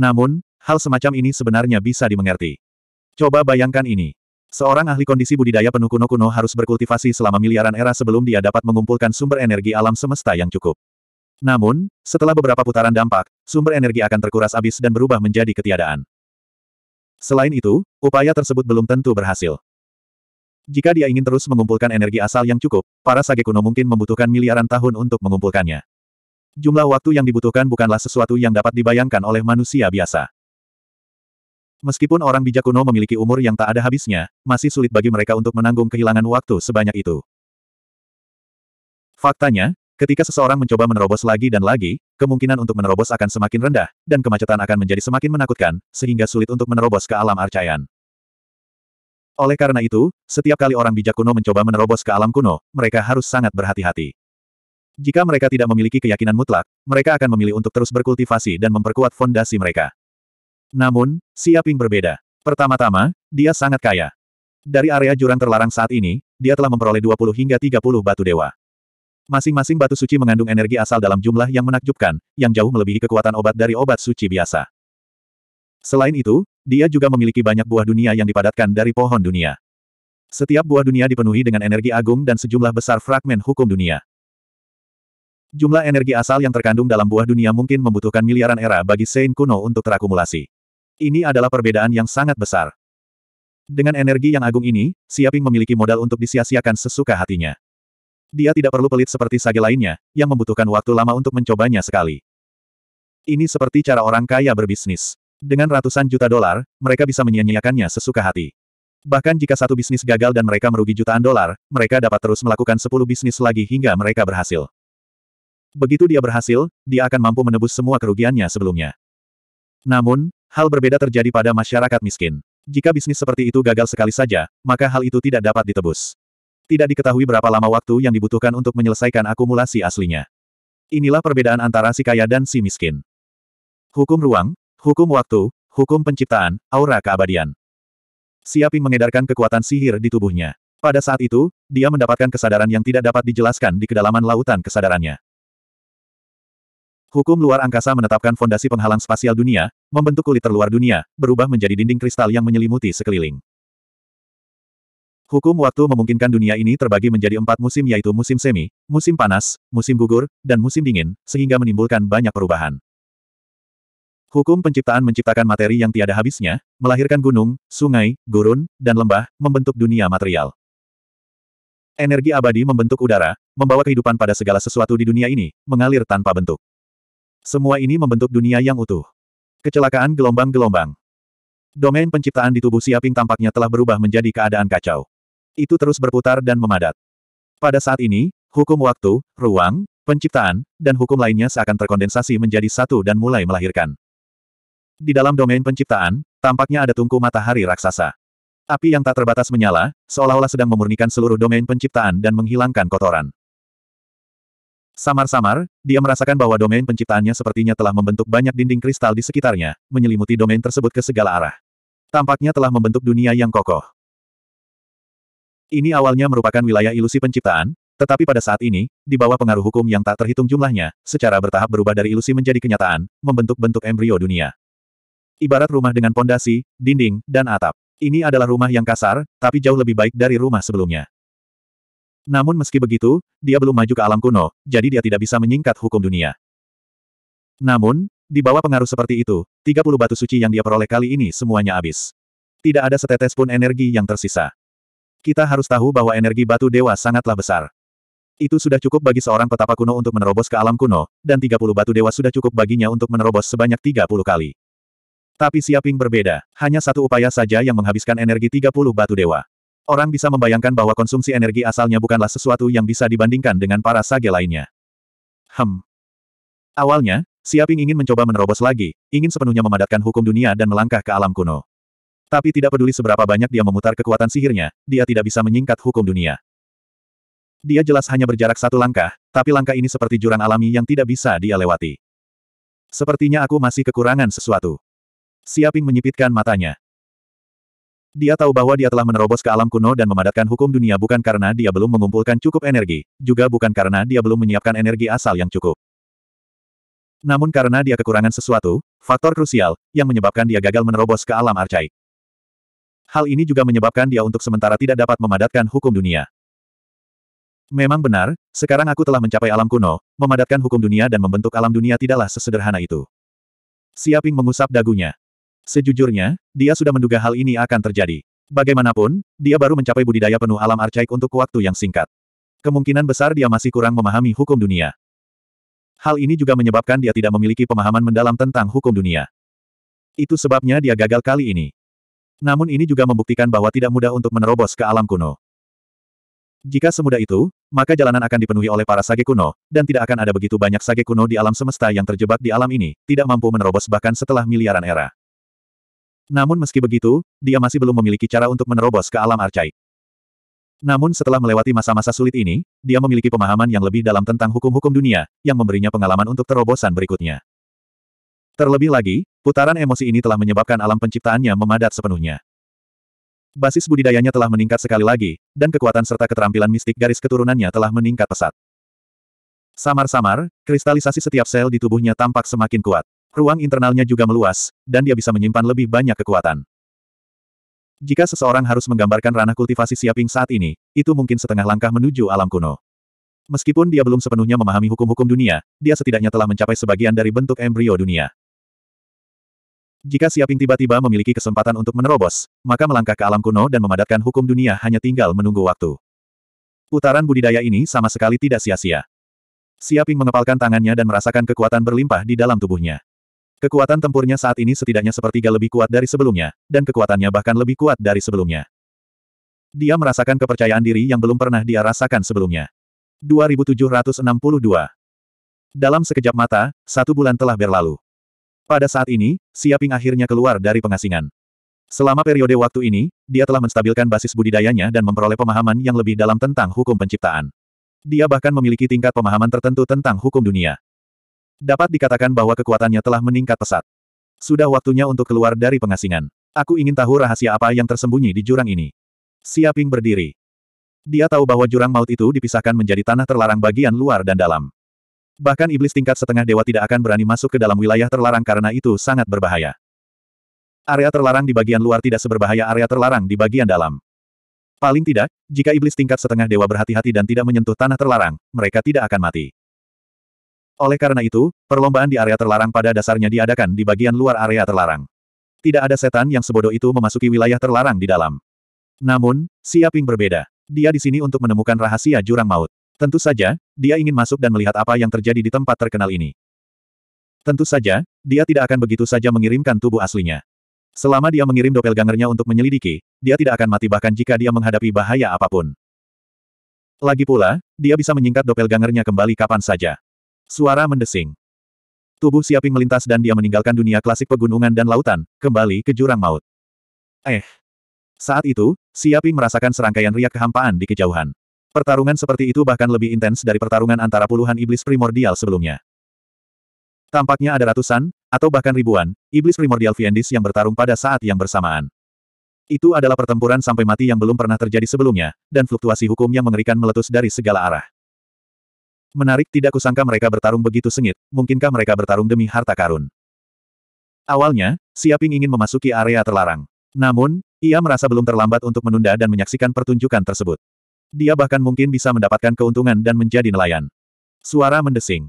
Namun, hal semacam ini sebenarnya bisa dimengerti. Coba bayangkan ini. Seorang ahli kondisi budidaya penuh kuno-kuno harus berkultivasi selama miliaran era sebelum dia dapat mengumpulkan sumber energi alam semesta yang cukup. Namun, setelah beberapa putaran dampak, sumber energi akan terkuras habis dan berubah menjadi ketiadaan. Selain itu, upaya tersebut belum tentu berhasil. Jika dia ingin terus mengumpulkan energi asal yang cukup, para sage kuno mungkin membutuhkan miliaran tahun untuk mengumpulkannya. Jumlah waktu yang dibutuhkan bukanlah sesuatu yang dapat dibayangkan oleh manusia biasa. Meskipun orang bijak kuno memiliki umur yang tak ada habisnya, masih sulit bagi mereka untuk menanggung kehilangan waktu sebanyak itu. Faktanya, ketika seseorang mencoba menerobos lagi dan lagi, kemungkinan untuk menerobos akan semakin rendah, dan kemacetan akan menjadi semakin menakutkan, sehingga sulit untuk menerobos ke alam arcayan. Oleh karena itu, setiap kali orang bijak kuno mencoba menerobos ke alam kuno, mereka harus sangat berhati-hati. Jika mereka tidak memiliki keyakinan mutlak, mereka akan memilih untuk terus berkultivasi dan memperkuat fondasi mereka. Namun, Siaping berbeda. Pertama-tama, dia sangat kaya. Dari area jurang terlarang saat ini, dia telah memperoleh 20 hingga 30 batu dewa. Masing-masing batu suci mengandung energi asal dalam jumlah yang menakjubkan, yang jauh melebihi kekuatan obat dari obat suci biasa. Selain itu, dia juga memiliki banyak buah dunia yang dipadatkan dari pohon dunia. Setiap buah dunia dipenuhi dengan energi agung dan sejumlah besar fragmen hukum dunia. Jumlah energi asal yang terkandung dalam buah dunia mungkin membutuhkan miliaran era bagi Sein kuno untuk terakumulasi. Ini adalah perbedaan yang sangat besar. Dengan energi yang agung ini, Siaping memiliki modal untuk disia-siakan sesuka hatinya. Dia tidak perlu pelit seperti sage lainnya, yang membutuhkan waktu lama untuk mencobanya sekali. Ini seperti cara orang kaya berbisnis. Dengan ratusan juta dolar, mereka bisa menyia-nyiakannya sesuka hati. Bahkan jika satu bisnis gagal dan mereka merugi jutaan dolar, mereka dapat terus melakukan sepuluh bisnis lagi hingga mereka berhasil. Begitu dia berhasil, dia akan mampu menebus semua kerugiannya sebelumnya. Namun, hal berbeda terjadi pada masyarakat miskin. Jika bisnis seperti itu gagal sekali saja, maka hal itu tidak dapat ditebus. Tidak diketahui berapa lama waktu yang dibutuhkan untuk menyelesaikan akumulasi aslinya. Inilah perbedaan antara si kaya dan si miskin. Hukum ruang, hukum waktu, hukum penciptaan, aura keabadian. Siaping mengedarkan kekuatan sihir di tubuhnya. Pada saat itu, dia mendapatkan kesadaran yang tidak dapat dijelaskan di kedalaman lautan kesadarannya. Hukum luar angkasa menetapkan fondasi penghalang spasial dunia, membentuk kulit terluar dunia, berubah menjadi dinding kristal yang menyelimuti sekeliling. Hukum waktu memungkinkan dunia ini terbagi menjadi empat musim yaitu musim semi, musim panas, musim gugur, dan musim dingin, sehingga menimbulkan banyak perubahan. Hukum penciptaan menciptakan materi yang tiada habisnya, melahirkan gunung, sungai, gurun, dan lembah, membentuk dunia material. Energi abadi membentuk udara, membawa kehidupan pada segala sesuatu di dunia ini, mengalir tanpa bentuk. Semua ini membentuk dunia yang utuh. Kecelakaan gelombang-gelombang. Domain penciptaan di tubuh Siaping tampaknya telah berubah menjadi keadaan kacau. Itu terus berputar dan memadat. Pada saat ini, hukum waktu, ruang, penciptaan, dan hukum lainnya seakan terkondensasi menjadi satu dan mulai melahirkan. Di dalam domain penciptaan, tampaknya ada tungku matahari raksasa. Api yang tak terbatas menyala, seolah-olah sedang memurnikan seluruh domain penciptaan dan menghilangkan kotoran. Samar-samar, dia merasakan bahwa domain penciptaannya sepertinya telah membentuk banyak dinding kristal di sekitarnya, menyelimuti domain tersebut ke segala arah. Tampaknya telah membentuk dunia yang kokoh. Ini awalnya merupakan wilayah ilusi penciptaan, tetapi pada saat ini, di bawah pengaruh hukum yang tak terhitung jumlahnya, secara bertahap berubah dari ilusi menjadi kenyataan, membentuk bentuk embrio dunia. Ibarat rumah dengan pondasi, dinding, dan atap. Ini adalah rumah yang kasar, tapi jauh lebih baik dari rumah sebelumnya. Namun meski begitu, dia belum maju ke alam kuno, jadi dia tidak bisa menyingkat hukum dunia. Namun, di bawah pengaruh seperti itu, 30 batu suci yang dia peroleh kali ini semuanya habis. Tidak ada setetes pun energi yang tersisa. Kita harus tahu bahwa energi batu dewa sangatlah besar. Itu sudah cukup bagi seorang petapa kuno untuk menerobos ke alam kuno, dan 30 batu dewa sudah cukup baginya untuk menerobos sebanyak 30 kali. Tapi Siaping berbeda, hanya satu upaya saja yang menghabiskan energi 30 batu dewa. Orang bisa membayangkan bahwa konsumsi energi asalnya bukanlah sesuatu yang bisa dibandingkan dengan para sage lainnya. Hmm. Awalnya, Siaping ingin mencoba menerobos lagi, ingin sepenuhnya memadatkan hukum dunia dan melangkah ke alam kuno. Tapi tidak peduli seberapa banyak dia memutar kekuatan sihirnya, dia tidak bisa menyingkat hukum dunia. Dia jelas hanya berjarak satu langkah, tapi langkah ini seperti jurang alami yang tidak bisa dia lewati. Sepertinya aku masih kekurangan sesuatu. Siaping menyipitkan matanya. Dia tahu bahwa dia telah menerobos ke alam kuno dan memadatkan hukum dunia bukan karena dia belum mengumpulkan cukup energi, juga bukan karena dia belum menyiapkan energi asal yang cukup. Namun karena dia kekurangan sesuatu, faktor krusial, yang menyebabkan dia gagal menerobos ke alam arcaik. Hal ini juga menyebabkan dia untuk sementara tidak dapat memadatkan hukum dunia. Memang benar, sekarang aku telah mencapai alam kuno, memadatkan hukum dunia dan membentuk alam dunia tidaklah sesederhana itu. Siaping mengusap dagunya. Sejujurnya, dia sudah menduga hal ini akan terjadi. Bagaimanapun, dia baru mencapai budidaya penuh alam arcaik untuk waktu yang singkat. Kemungkinan besar dia masih kurang memahami hukum dunia. Hal ini juga menyebabkan dia tidak memiliki pemahaman mendalam tentang hukum dunia. Itu sebabnya dia gagal kali ini. Namun ini juga membuktikan bahwa tidak mudah untuk menerobos ke alam kuno. Jika semudah itu, maka jalanan akan dipenuhi oleh para sage kuno, dan tidak akan ada begitu banyak sage kuno di alam semesta yang terjebak di alam ini, tidak mampu menerobos bahkan setelah miliaran era. Namun meski begitu, dia masih belum memiliki cara untuk menerobos ke alam arcaik. Namun setelah melewati masa-masa sulit ini, dia memiliki pemahaman yang lebih dalam tentang hukum-hukum dunia, yang memberinya pengalaman untuk terobosan berikutnya. Terlebih lagi, putaran emosi ini telah menyebabkan alam penciptaannya memadat sepenuhnya. Basis budidayanya telah meningkat sekali lagi, dan kekuatan serta keterampilan mistik garis keturunannya telah meningkat pesat. Samar-samar, kristalisasi setiap sel di tubuhnya tampak semakin kuat. Ruang internalnya juga meluas, dan dia bisa menyimpan lebih banyak kekuatan. Jika seseorang harus menggambarkan ranah kultivasi Siaping saat ini, itu mungkin setengah langkah menuju alam kuno. Meskipun dia belum sepenuhnya memahami hukum-hukum dunia, dia setidaknya telah mencapai sebagian dari bentuk embrio dunia. Jika Siaping tiba-tiba memiliki kesempatan untuk menerobos, maka melangkah ke alam kuno dan memadatkan hukum dunia hanya tinggal menunggu waktu. Putaran budidaya ini sama sekali tidak sia-sia. Siaping mengepalkan tangannya dan merasakan kekuatan berlimpah di dalam tubuhnya. Kekuatan tempurnya saat ini setidaknya sepertiga lebih kuat dari sebelumnya, dan kekuatannya bahkan lebih kuat dari sebelumnya. Dia merasakan kepercayaan diri yang belum pernah dia rasakan sebelumnya. 2762 Dalam sekejap mata, satu bulan telah berlalu. Pada saat ini, Siaping akhirnya keluar dari pengasingan. Selama periode waktu ini, dia telah menstabilkan basis budidayanya dan memperoleh pemahaman yang lebih dalam tentang hukum penciptaan. Dia bahkan memiliki tingkat pemahaman tertentu tentang hukum dunia. Dapat dikatakan bahwa kekuatannya telah meningkat pesat. Sudah waktunya untuk keluar dari pengasingan. Aku ingin tahu rahasia apa yang tersembunyi di jurang ini. Siaping berdiri. Dia tahu bahwa jurang maut itu dipisahkan menjadi tanah terlarang bagian luar dan dalam. Bahkan iblis tingkat setengah dewa tidak akan berani masuk ke dalam wilayah terlarang karena itu sangat berbahaya. Area terlarang di bagian luar tidak seberbahaya area terlarang di bagian dalam. Paling tidak, jika iblis tingkat setengah dewa berhati-hati dan tidak menyentuh tanah terlarang, mereka tidak akan mati. Oleh karena itu, perlombaan di area terlarang pada dasarnya diadakan di bagian luar area terlarang. Tidak ada setan yang sebodoh itu memasuki wilayah terlarang di dalam. Namun, Siaping berbeda. Dia di sini untuk menemukan rahasia jurang maut. Tentu saja, dia ingin masuk dan melihat apa yang terjadi di tempat terkenal ini. Tentu saja, dia tidak akan begitu saja mengirimkan tubuh aslinya. Selama dia mengirim doppelgangernya untuk menyelidiki, dia tidak akan mati bahkan jika dia menghadapi bahaya apapun. Lagi pula, dia bisa menyingkat doppelgangernya kembali kapan saja. Suara mendesing. Tubuh Siaping melintas dan dia meninggalkan dunia klasik pegunungan dan lautan, kembali ke jurang maut. Eh. Saat itu, Siaping merasakan serangkaian riak kehampaan di kejauhan. Pertarungan seperti itu bahkan lebih intens dari pertarungan antara puluhan iblis primordial sebelumnya. Tampaknya ada ratusan, atau bahkan ribuan, iblis primordial Viendis yang bertarung pada saat yang bersamaan. Itu adalah pertempuran sampai mati yang belum pernah terjadi sebelumnya, dan fluktuasi hukum yang mengerikan meletus dari segala arah. Menarik tidak kusangka mereka bertarung begitu sengit, mungkinkah mereka bertarung demi harta karun. Awalnya, Siaping ingin memasuki area terlarang. Namun, ia merasa belum terlambat untuk menunda dan menyaksikan pertunjukan tersebut. Dia bahkan mungkin bisa mendapatkan keuntungan dan menjadi nelayan. Suara mendesing.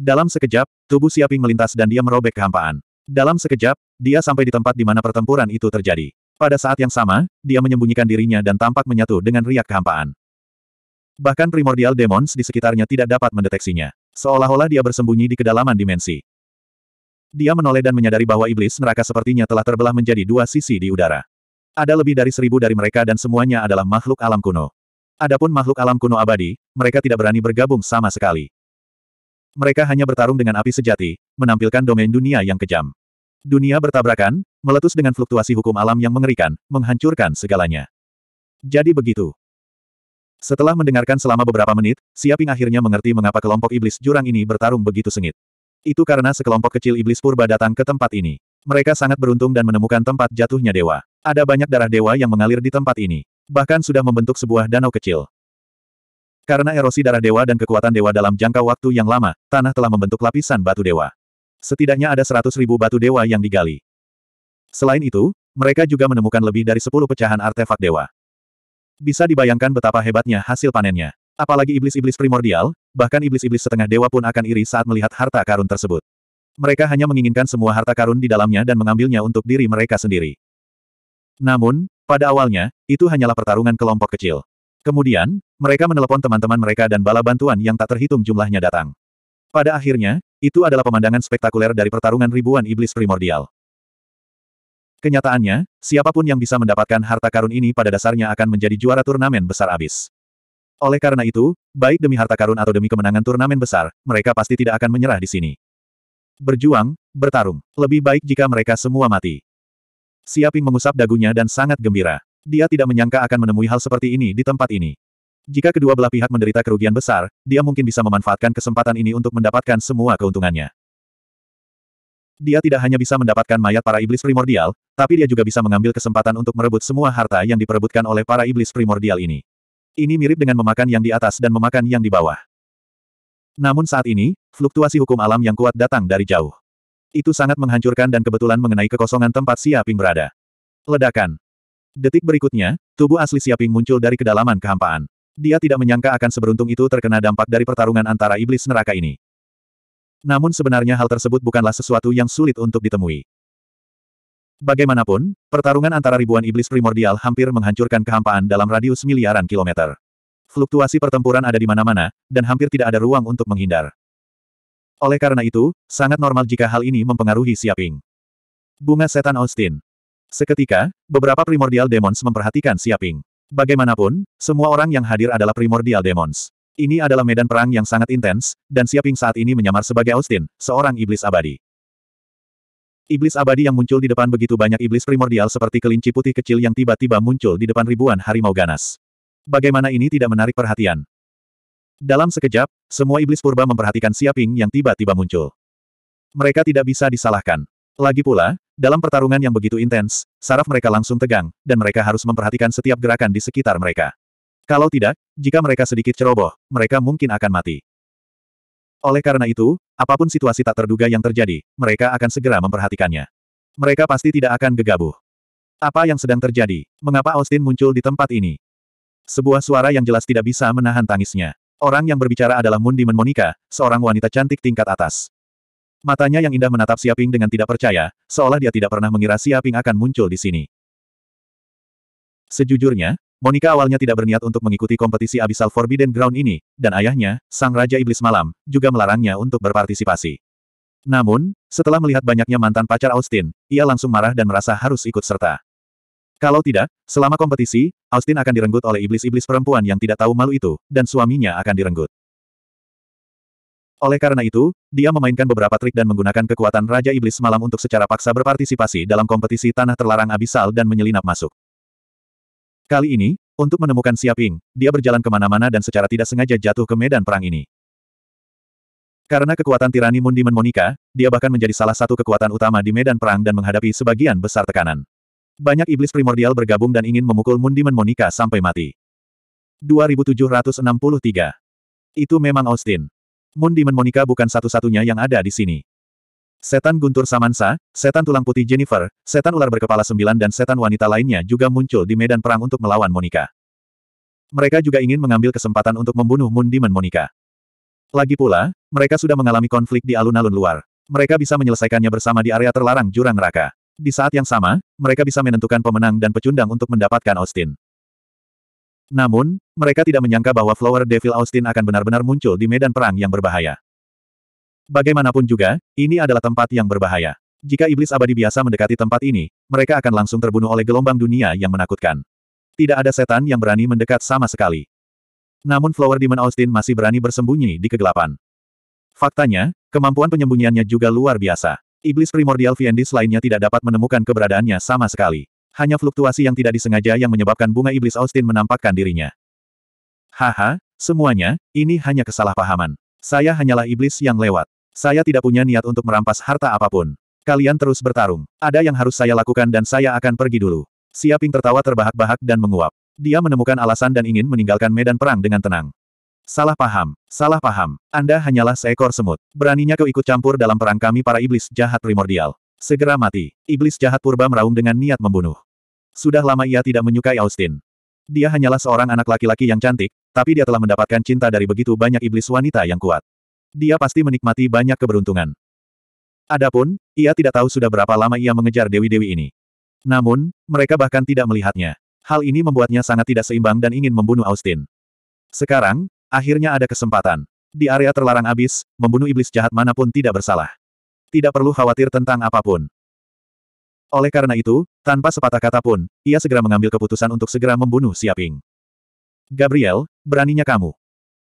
Dalam sekejap, tubuh Siaping melintas dan dia merobek kehampaan. Dalam sekejap, dia sampai di tempat di mana pertempuran itu terjadi. Pada saat yang sama, dia menyembunyikan dirinya dan tampak menyatu dengan riak kehampaan. Bahkan primordial demons di sekitarnya tidak dapat mendeteksinya. Seolah-olah dia bersembunyi di kedalaman dimensi. Dia menoleh dan menyadari bahwa iblis neraka sepertinya telah terbelah menjadi dua sisi di udara. Ada lebih dari seribu dari mereka dan semuanya adalah makhluk alam kuno. Adapun makhluk alam kuno abadi, mereka tidak berani bergabung sama sekali. Mereka hanya bertarung dengan api sejati, menampilkan domain dunia yang kejam. Dunia bertabrakan, meletus dengan fluktuasi hukum alam yang mengerikan, menghancurkan segalanya. Jadi begitu. Setelah mendengarkan selama beberapa menit, Siaping akhirnya mengerti mengapa kelompok iblis jurang ini bertarung begitu sengit. Itu karena sekelompok kecil iblis purba datang ke tempat ini. Mereka sangat beruntung dan menemukan tempat jatuhnya dewa. Ada banyak darah dewa yang mengalir di tempat ini. Bahkan sudah membentuk sebuah danau kecil. Karena erosi darah dewa dan kekuatan dewa dalam jangka waktu yang lama, tanah telah membentuk lapisan batu dewa. Setidaknya ada seratus ribu batu dewa yang digali. Selain itu, mereka juga menemukan lebih dari sepuluh pecahan artefak dewa. Bisa dibayangkan betapa hebatnya hasil panennya. Apalagi iblis-iblis primordial, bahkan iblis-iblis setengah dewa pun akan iri saat melihat harta karun tersebut. Mereka hanya menginginkan semua harta karun di dalamnya dan mengambilnya untuk diri mereka sendiri. Namun, pada awalnya, itu hanyalah pertarungan kelompok kecil. Kemudian, mereka menelepon teman-teman mereka dan bala bantuan yang tak terhitung jumlahnya datang. Pada akhirnya, itu adalah pemandangan spektakuler dari pertarungan ribuan iblis primordial. Kenyataannya, siapapun yang bisa mendapatkan harta karun ini pada dasarnya akan menjadi juara turnamen besar abis. Oleh karena itu, baik demi harta karun atau demi kemenangan turnamen besar, mereka pasti tidak akan menyerah di sini. Berjuang, bertarung. Lebih baik jika mereka semua mati. Siaping mengusap dagunya dan sangat gembira. Dia tidak menyangka akan menemui hal seperti ini di tempat ini. Jika kedua belah pihak menderita kerugian besar, dia mungkin bisa memanfaatkan kesempatan ini untuk mendapatkan semua keuntungannya. Dia tidak hanya bisa mendapatkan mayat para iblis primordial, tapi dia juga bisa mengambil kesempatan untuk merebut semua harta yang diperebutkan oleh para iblis primordial ini. Ini mirip dengan memakan yang di atas dan memakan yang di bawah. Namun saat ini, fluktuasi hukum alam yang kuat datang dari jauh. Itu sangat menghancurkan dan kebetulan mengenai kekosongan tempat Siaping berada. Ledakan. Detik berikutnya, tubuh asli Siaping muncul dari kedalaman kehampaan. Dia tidak menyangka akan seberuntung itu terkena dampak dari pertarungan antara iblis neraka ini. Namun sebenarnya hal tersebut bukanlah sesuatu yang sulit untuk ditemui. Bagaimanapun, pertarungan antara ribuan iblis primordial hampir menghancurkan kehampaan dalam radius miliaran kilometer. Fluktuasi pertempuran ada di mana-mana, dan hampir tidak ada ruang untuk menghindar. Oleh karena itu, sangat normal jika hal ini mempengaruhi Siaping. Bunga Setan Austin. Seketika, beberapa primordial demons memperhatikan Siaping. Bagaimanapun, semua orang yang hadir adalah primordial demons. Ini adalah medan perang yang sangat intens, dan Siaping saat ini menyamar sebagai Austin, seorang iblis abadi. Iblis abadi yang muncul di depan begitu banyak iblis primordial seperti kelinci putih kecil yang tiba-tiba muncul di depan ribuan harimau ganas. Bagaimana ini tidak menarik perhatian? Dalam sekejap, semua iblis purba memperhatikan Siaping yang tiba-tiba muncul. Mereka tidak bisa disalahkan. Lagi pula, dalam pertarungan yang begitu intens, saraf mereka langsung tegang, dan mereka harus memperhatikan setiap gerakan di sekitar mereka. Kalau tidak, jika mereka sedikit ceroboh, mereka mungkin akan mati. Oleh karena itu, apapun situasi tak terduga yang terjadi, mereka akan segera memperhatikannya. Mereka pasti tidak akan gegabah. Apa yang sedang terjadi? Mengapa Austin muncul di tempat ini? Sebuah suara yang jelas tidak bisa menahan tangisnya. Orang yang berbicara adalah Moon Demon Monica, seorang wanita cantik tingkat atas. Matanya yang indah menatap Siaping dengan tidak percaya, seolah dia tidak pernah mengira Siaping akan muncul di sini. Sejujurnya, Monica awalnya tidak berniat untuk mengikuti kompetisi Abyssal Forbidden Ground ini, dan ayahnya, Sang Raja Iblis Malam, juga melarangnya untuk berpartisipasi. Namun, setelah melihat banyaknya mantan pacar Austin, ia langsung marah dan merasa harus ikut serta. Kalau tidak, selama kompetisi, Austin akan direnggut oleh iblis-iblis perempuan yang tidak tahu malu itu, dan suaminya akan direnggut. Oleh karena itu, dia memainkan beberapa trik dan menggunakan kekuatan Raja Iblis Malam untuk secara paksa berpartisipasi dalam kompetisi tanah terlarang abisal dan menyelinap masuk. Kali ini, untuk menemukan Siaping, dia berjalan kemana-mana dan secara tidak sengaja jatuh ke medan perang ini. Karena kekuatan tirani Mundi Monika, dia bahkan menjadi salah satu kekuatan utama di medan perang dan menghadapi sebagian besar tekanan. Banyak iblis primordial bergabung dan ingin memukul Mundi Monika sampai mati. 2763. Itu memang Austin. Mundiman Monika bukan satu-satunya yang ada di sini. Setan guntur Samansa, setan tulang putih Jennifer, setan ular berkepala sembilan dan setan wanita lainnya juga muncul di medan perang untuk melawan Monica. Mereka juga ingin mengambil kesempatan untuk membunuh Moon Demon Monica. Lagi pula, mereka sudah mengalami konflik di alun-alun luar. Mereka bisa menyelesaikannya bersama di area terlarang jurang neraka. Di saat yang sama, mereka bisa menentukan pemenang dan pecundang untuk mendapatkan Austin. Namun, mereka tidak menyangka bahwa Flower Devil Austin akan benar-benar muncul di medan perang yang berbahaya. Bagaimanapun juga, ini adalah tempat yang berbahaya. Jika iblis abadi biasa mendekati tempat ini, mereka akan langsung terbunuh oleh gelombang dunia yang menakutkan. Tidak ada setan yang berani mendekat sama sekali. Namun Flower Demon Austin masih berani bersembunyi di kegelapan. Faktanya, kemampuan penyembunyiannya juga luar biasa. Iblis primordial Fiendis lainnya tidak dapat menemukan keberadaannya sama sekali. Hanya fluktuasi yang tidak disengaja yang menyebabkan bunga iblis Austin menampakkan dirinya. Haha, semuanya, ini hanya kesalahpahaman. Saya hanyalah iblis yang lewat. Saya tidak punya niat untuk merampas harta apapun. Kalian terus bertarung. Ada yang harus saya lakukan dan saya akan pergi dulu. Siaping tertawa terbahak-bahak dan menguap. Dia menemukan alasan dan ingin meninggalkan medan perang dengan tenang. Salah paham, salah paham. Anda hanyalah seekor semut. Beraninya kau ikut campur dalam perang kami para iblis jahat primordial. Segera mati. Iblis jahat purba meraung dengan niat membunuh. Sudah lama ia tidak menyukai Austin. Dia hanyalah seorang anak laki-laki yang cantik, tapi dia telah mendapatkan cinta dari begitu banyak iblis wanita yang kuat. Dia pasti menikmati banyak keberuntungan. Adapun, ia tidak tahu sudah berapa lama ia mengejar dewi-dewi ini. Namun, mereka bahkan tidak melihatnya. Hal ini membuatnya sangat tidak seimbang dan ingin membunuh Austin. Sekarang, akhirnya ada kesempatan. Di area terlarang abis, membunuh iblis jahat manapun tidak bersalah. Tidak perlu khawatir tentang apapun. Oleh karena itu, tanpa sepatah kata pun, ia segera mengambil keputusan untuk segera membunuh Siaping. Gabriel, beraninya kamu.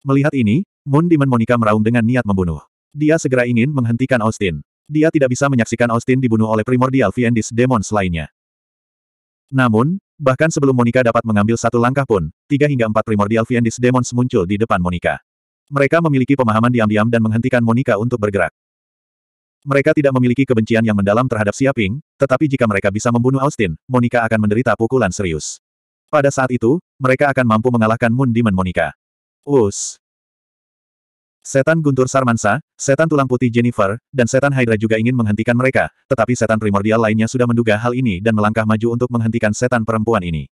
Melihat ini, Moon Demon Monica meraung dengan niat membunuh. Dia segera ingin menghentikan Austin. Dia tidak bisa menyaksikan Austin dibunuh oleh primordial fiendish Demons lainnya. Namun, bahkan sebelum Monica dapat mengambil satu langkah pun, tiga hingga empat primordial fiendish Demons muncul di depan Monica. Mereka memiliki pemahaman diam-diam dan menghentikan Monica untuk bergerak. Mereka tidak memiliki kebencian yang mendalam terhadap Siaping, tetapi jika mereka bisa membunuh Austin, Monica akan menderita pukulan serius. Pada saat itu, mereka akan mampu mengalahkan Moon Demon Monica. Us. Setan Guntur Sarmansa, setan tulang putih Jennifer, dan setan Hydra juga ingin menghentikan mereka, tetapi setan primordial lainnya sudah menduga hal ini dan melangkah maju untuk menghentikan setan perempuan ini.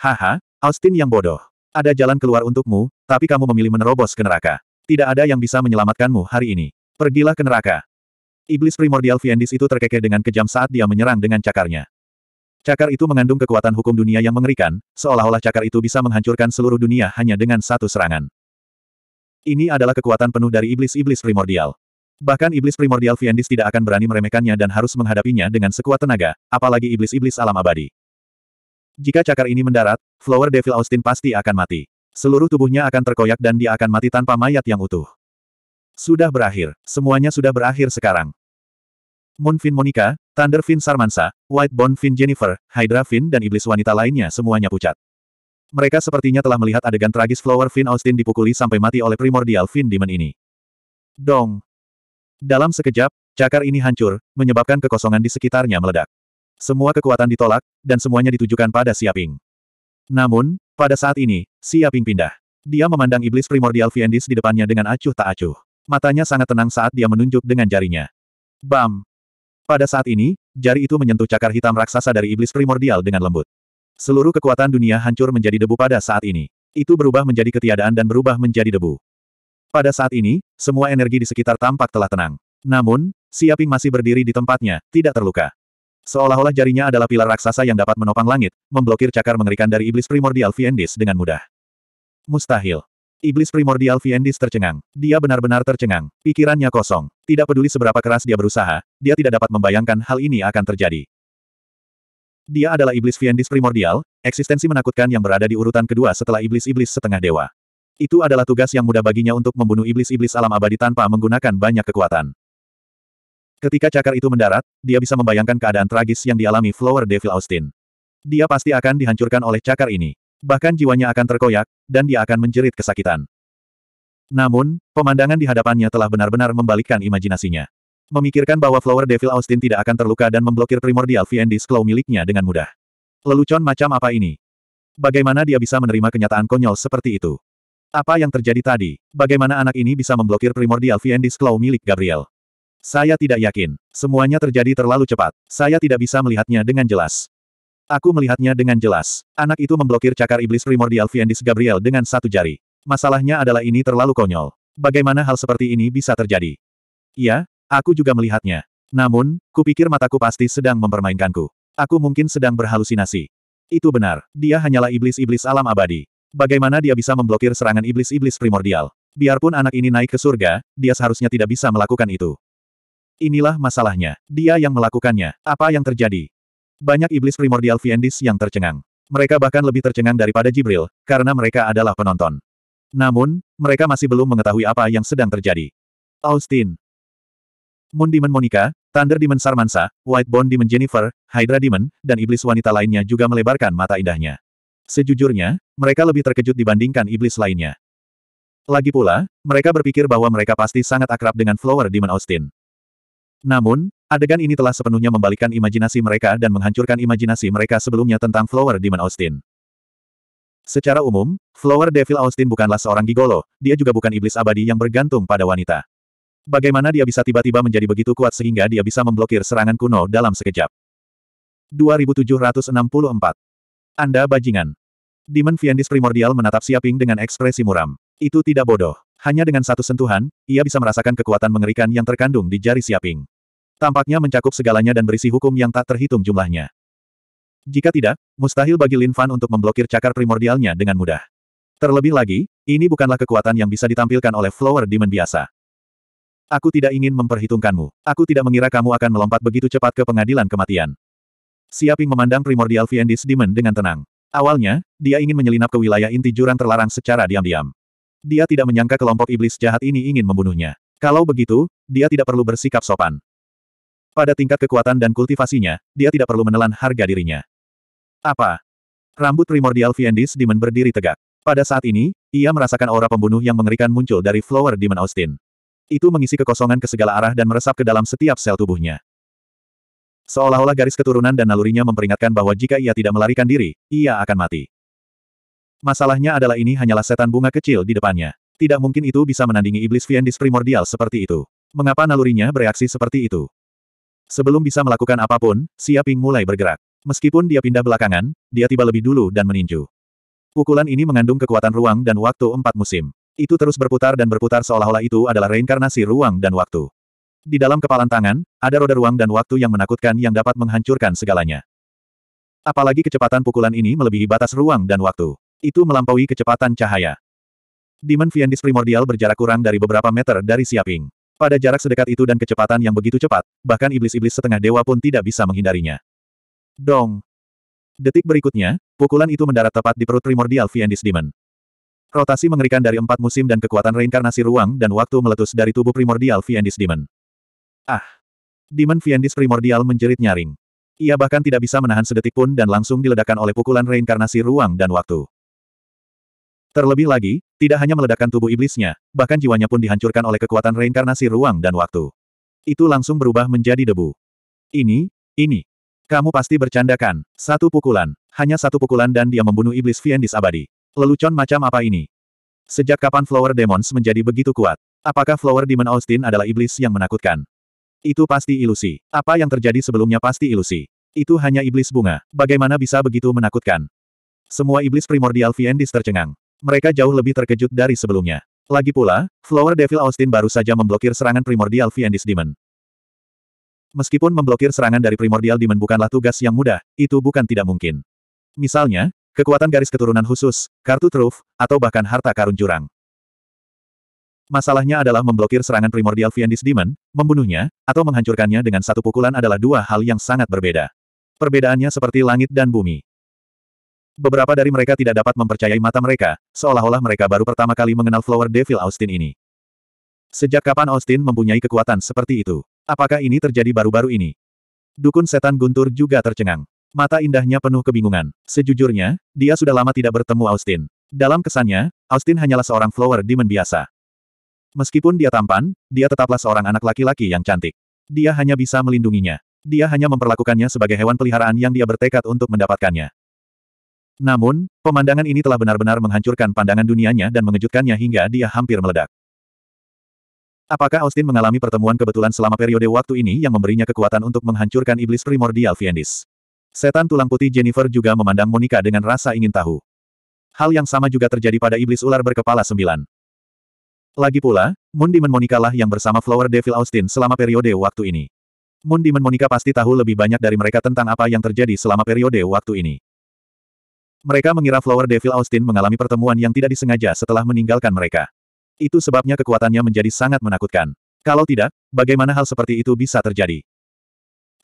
Haha, Austin yang bodoh. Ada jalan keluar untukmu, tapi kamu memilih menerobos ke neraka. Tidak ada yang bisa menyelamatkanmu hari ini. Pergilah ke neraka. Iblis primordial Fiendis itu terkekeh dengan kejam saat dia menyerang dengan cakarnya. Cakar itu mengandung kekuatan hukum dunia yang mengerikan, seolah-olah cakar itu bisa menghancurkan seluruh dunia hanya dengan satu serangan. Ini adalah kekuatan penuh dari iblis-iblis primordial. Bahkan iblis primordial Viendis tidak akan berani meremehkannya dan harus menghadapinya dengan sekuat tenaga, apalagi iblis-iblis alam abadi. Jika cakar ini mendarat, Flower Devil Austin pasti akan mati. Seluruh tubuhnya akan terkoyak dan dia akan mati tanpa mayat yang utuh. Sudah berakhir, semuanya sudah berakhir sekarang. Moonfin Monica, Thunderfin Sarmansa, Whitebone Fin Jennifer, Hydra Fin dan iblis wanita lainnya semuanya pucat. Mereka sepertinya telah melihat adegan tragis Flower Finn Austin dipukuli sampai mati oleh primordial Finn Demon ini. Dong! Dalam sekejap, cakar ini hancur, menyebabkan kekosongan di sekitarnya meledak. Semua kekuatan ditolak, dan semuanya ditujukan pada Siaping. Namun, pada saat ini, Siaping pindah. Dia memandang iblis primordial Fiendis di depannya dengan acuh tak acuh. Matanya sangat tenang saat dia menunjuk dengan jarinya. Bam! Pada saat ini, jari itu menyentuh cakar hitam raksasa dari iblis primordial dengan lembut. Seluruh kekuatan dunia hancur menjadi debu pada saat ini. Itu berubah menjadi ketiadaan dan berubah menjadi debu. Pada saat ini, semua energi di sekitar tampak telah tenang. Namun, Siaping masih berdiri di tempatnya, tidak terluka. Seolah-olah jarinya adalah pilar raksasa yang dapat menopang langit, memblokir cakar mengerikan dari iblis primordial Fiendis dengan mudah. Mustahil. Iblis primordial Fiendis tercengang. Dia benar-benar tercengang. Pikirannya kosong. Tidak peduli seberapa keras dia berusaha, dia tidak dapat membayangkan hal ini akan terjadi. Dia adalah iblis Fiendis primordial, eksistensi menakutkan yang berada di urutan kedua setelah iblis-iblis setengah dewa. Itu adalah tugas yang mudah baginya untuk membunuh iblis-iblis alam abadi tanpa menggunakan banyak kekuatan. Ketika cakar itu mendarat, dia bisa membayangkan keadaan tragis yang dialami Flower Devil Austin. Dia pasti akan dihancurkan oleh cakar ini. Bahkan jiwanya akan terkoyak, dan dia akan menjerit kesakitan. Namun, pemandangan di hadapannya telah benar-benar membalikkan imajinasinya. Memikirkan bahwa Flower Devil Austin tidak akan terluka dan memblokir primordial VND Claw miliknya dengan mudah. Lelucon macam apa ini? Bagaimana dia bisa menerima kenyataan konyol seperti itu? Apa yang terjadi tadi? Bagaimana anak ini bisa memblokir primordial VND Claw milik Gabriel? Saya tidak yakin. Semuanya terjadi terlalu cepat. Saya tidak bisa melihatnya dengan jelas. Aku melihatnya dengan jelas. Anak itu memblokir cakar iblis primordial Fiendis Gabriel dengan satu jari. Masalahnya adalah ini terlalu konyol. Bagaimana hal seperti ini bisa terjadi? Iya, Aku juga melihatnya. Namun, kupikir mataku pasti sedang mempermainkanku. Aku mungkin sedang berhalusinasi. Itu benar, dia hanyalah iblis-iblis alam abadi. Bagaimana dia bisa memblokir serangan iblis-iblis primordial? Biarpun anak ini naik ke surga, dia seharusnya tidak bisa melakukan itu. Inilah masalahnya. Dia yang melakukannya. Apa yang terjadi? Banyak iblis primordial Fiendis yang tercengang. Mereka bahkan lebih tercengang daripada Jibril, karena mereka adalah penonton. Namun, mereka masih belum mengetahui apa yang sedang terjadi. Austin, Moon Demon Monica, Thunder Demon Sarmansa, White Bond Demon Jennifer, Hydra Demon, dan iblis wanita lainnya juga melebarkan mata indahnya. Sejujurnya, mereka lebih terkejut dibandingkan iblis lainnya. Lagi pula, mereka berpikir bahwa mereka pasti sangat akrab dengan Flower Demon Austin. Namun, adegan ini telah sepenuhnya membalikkan imajinasi mereka dan menghancurkan imajinasi mereka sebelumnya tentang Flower Demon Austin. Secara umum, Flower Devil Austin bukanlah seorang gigolo, dia juga bukan iblis abadi yang bergantung pada wanita. Bagaimana dia bisa tiba-tiba menjadi begitu kuat sehingga dia bisa memblokir serangan kuno dalam sekejap? 2764. Anda bajingan. Demon Fiendis primordial menatap Siaping dengan ekspresi muram. Itu tidak bodoh. Hanya dengan satu sentuhan, ia bisa merasakan kekuatan mengerikan yang terkandung di jari Siaping. Tampaknya mencakup segalanya dan berisi hukum yang tak terhitung jumlahnya. Jika tidak, mustahil bagi Lin Fan untuk memblokir cakar primordialnya dengan mudah. Terlebih lagi, ini bukanlah kekuatan yang bisa ditampilkan oleh Flower Demon biasa. Aku tidak ingin memperhitungkanmu. Aku tidak mengira kamu akan melompat begitu cepat ke pengadilan kematian. Siaping memandang primordial Fiendis Demon dengan tenang. Awalnya, dia ingin menyelinap ke wilayah inti jurang terlarang secara diam-diam. Dia tidak menyangka kelompok iblis jahat ini ingin membunuhnya. Kalau begitu, dia tidak perlu bersikap sopan. Pada tingkat kekuatan dan kultivasinya, dia tidak perlu menelan harga dirinya. Apa? Rambut primordial Fiendis Demon berdiri tegak. Pada saat ini, ia merasakan aura pembunuh yang mengerikan muncul dari Flower Demon Austin. Itu mengisi kekosongan ke segala arah dan meresap ke dalam setiap sel tubuhnya. Seolah-olah garis keturunan dan nalurinya memperingatkan bahwa jika ia tidak melarikan diri, ia akan mati. Masalahnya adalah ini hanyalah setan bunga kecil di depannya. Tidak mungkin itu bisa menandingi iblis Fiendis primordial seperti itu. Mengapa nalurinya bereaksi seperti itu? Sebelum bisa melakukan apapun, Siaping mulai bergerak. Meskipun dia pindah belakangan, dia tiba lebih dulu dan meninju. Pukulan ini mengandung kekuatan ruang dan waktu empat musim. Itu terus berputar dan berputar seolah-olah itu adalah reinkarnasi ruang dan waktu. Di dalam kepalan tangan, ada roda ruang dan waktu yang menakutkan yang dapat menghancurkan segalanya. Apalagi kecepatan pukulan ini melebihi batas ruang dan waktu. Itu melampaui kecepatan cahaya. Demon Fiendis primordial berjarak kurang dari beberapa meter dari Siaping. Pada jarak sedekat itu dan kecepatan yang begitu cepat, bahkan iblis-iblis setengah dewa pun tidak bisa menghindarinya. Dong! Detik berikutnya, pukulan itu mendarat tepat di perut primordial Fiendis Demon. Rotasi mengerikan dari empat musim dan kekuatan reinkarnasi ruang dan waktu meletus dari tubuh primordial Fiendis Demon. Ah! Demon Fiendis primordial menjerit nyaring. Ia bahkan tidak bisa menahan sedetik pun dan langsung diledakkan oleh pukulan reinkarnasi ruang dan waktu. Terlebih lagi, tidak hanya meledakkan tubuh iblisnya, bahkan jiwanya pun dihancurkan oleh kekuatan reinkarnasi ruang dan waktu. Itu langsung berubah menjadi debu. Ini, ini. Kamu pasti bercandakan. Satu pukulan, hanya satu pukulan dan dia membunuh iblis Fiendis abadi. Lelucon macam apa ini? Sejak kapan Flower Demons menjadi begitu kuat? Apakah Flower Demon Austin adalah iblis yang menakutkan? Itu pasti ilusi. Apa yang terjadi sebelumnya pasti ilusi. Itu hanya iblis bunga. Bagaimana bisa begitu menakutkan? Semua iblis primordial Fiendis tercengang. Mereka jauh lebih terkejut dari sebelumnya. Lagi pula, Flower Devil Austin baru saja memblokir serangan primordial Fiendis Demon. Meskipun memblokir serangan dari primordial demon bukanlah tugas yang mudah, itu bukan tidak mungkin. Misalnya, Kekuatan garis keturunan khusus, kartu truf, atau bahkan harta karun jurang. Masalahnya adalah memblokir serangan primordial Fiendis Demon, membunuhnya, atau menghancurkannya dengan satu pukulan adalah dua hal yang sangat berbeda. Perbedaannya seperti langit dan bumi. Beberapa dari mereka tidak dapat mempercayai mata mereka, seolah-olah mereka baru pertama kali mengenal Flower Devil Austin ini. Sejak kapan Austin mempunyai kekuatan seperti itu? Apakah ini terjadi baru-baru ini? Dukun setan guntur juga tercengang. Mata indahnya penuh kebingungan. Sejujurnya, dia sudah lama tidak bertemu Austin. Dalam kesannya, Austin hanyalah seorang flower demon biasa. Meskipun dia tampan, dia tetaplah seorang anak laki-laki yang cantik. Dia hanya bisa melindunginya. Dia hanya memperlakukannya sebagai hewan peliharaan yang dia bertekad untuk mendapatkannya. Namun, pemandangan ini telah benar-benar menghancurkan pandangan dunianya dan mengejutkannya hingga dia hampir meledak. Apakah Austin mengalami pertemuan kebetulan selama periode waktu ini yang memberinya kekuatan untuk menghancurkan iblis primordial Fiendis? Setan tulang putih Jennifer juga memandang Monica dengan rasa ingin tahu. Hal yang sama juga terjadi pada iblis ular berkepala sembilan. Lagi pula, Moon Demon Monica lah yang bersama Flower Devil Austin selama periode waktu ini. Moon Demon Monica pasti tahu lebih banyak dari mereka tentang apa yang terjadi selama periode waktu ini. Mereka mengira Flower Devil Austin mengalami pertemuan yang tidak disengaja setelah meninggalkan mereka. Itu sebabnya kekuatannya menjadi sangat menakutkan. Kalau tidak, bagaimana hal seperti itu bisa terjadi?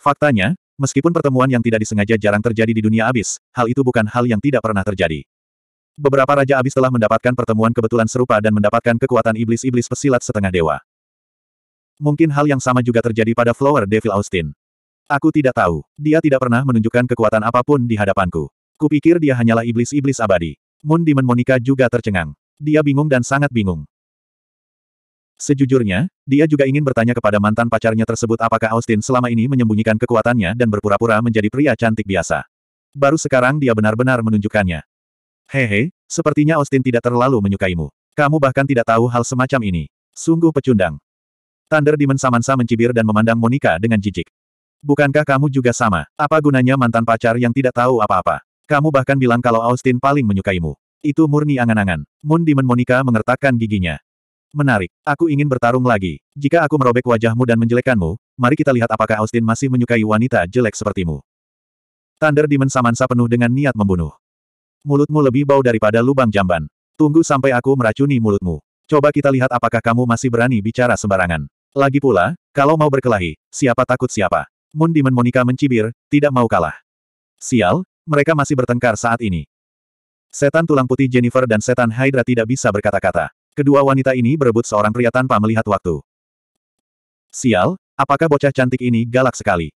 Faktanya, Meskipun pertemuan yang tidak disengaja jarang terjadi di dunia abis, hal itu bukan hal yang tidak pernah terjadi. Beberapa raja abis telah mendapatkan pertemuan kebetulan serupa dan mendapatkan kekuatan iblis-iblis pesilat setengah dewa. Mungkin hal yang sama juga terjadi pada Flower Devil Austin. Aku tidak tahu. Dia tidak pernah menunjukkan kekuatan apapun di hadapanku. Kupikir dia hanyalah iblis-iblis abadi. Moon Demon Monica juga tercengang. Dia bingung dan sangat bingung. Sejujurnya, dia juga ingin bertanya kepada mantan pacarnya tersebut apakah Austin selama ini menyembunyikan kekuatannya dan berpura-pura menjadi pria cantik biasa. Baru sekarang dia benar-benar menunjukkannya. Hehe, sepertinya Austin tidak terlalu menyukaimu. Kamu bahkan tidak tahu hal semacam ini. Sungguh pecundang. Thunder Demon Samansa mencibir dan memandang Monica dengan jijik. Bukankah kamu juga sama? Apa gunanya mantan pacar yang tidak tahu apa-apa? Kamu bahkan bilang kalau Austin paling menyukaimu. Itu murni angan-angan. Moon Demon Monica mengertakkan giginya. Menarik. Aku ingin bertarung lagi. Jika aku merobek wajahmu dan menjelekkanmu, mari kita lihat apakah Austin masih menyukai wanita jelek sepertimu. Thunder Demon Samansa penuh dengan niat membunuh. Mulutmu lebih bau daripada lubang jamban. Tunggu sampai aku meracuni mulutmu. Coba kita lihat apakah kamu masih berani bicara sembarangan. Lagi pula, kalau mau berkelahi, siapa takut siapa? Moon Demon Monica mencibir, tidak mau kalah. Sial, mereka masih bertengkar saat ini. Setan tulang putih Jennifer dan setan Hydra tidak bisa berkata-kata. Kedua wanita ini berebut seorang pria tanpa melihat waktu. Sial, apakah bocah cantik ini galak sekali?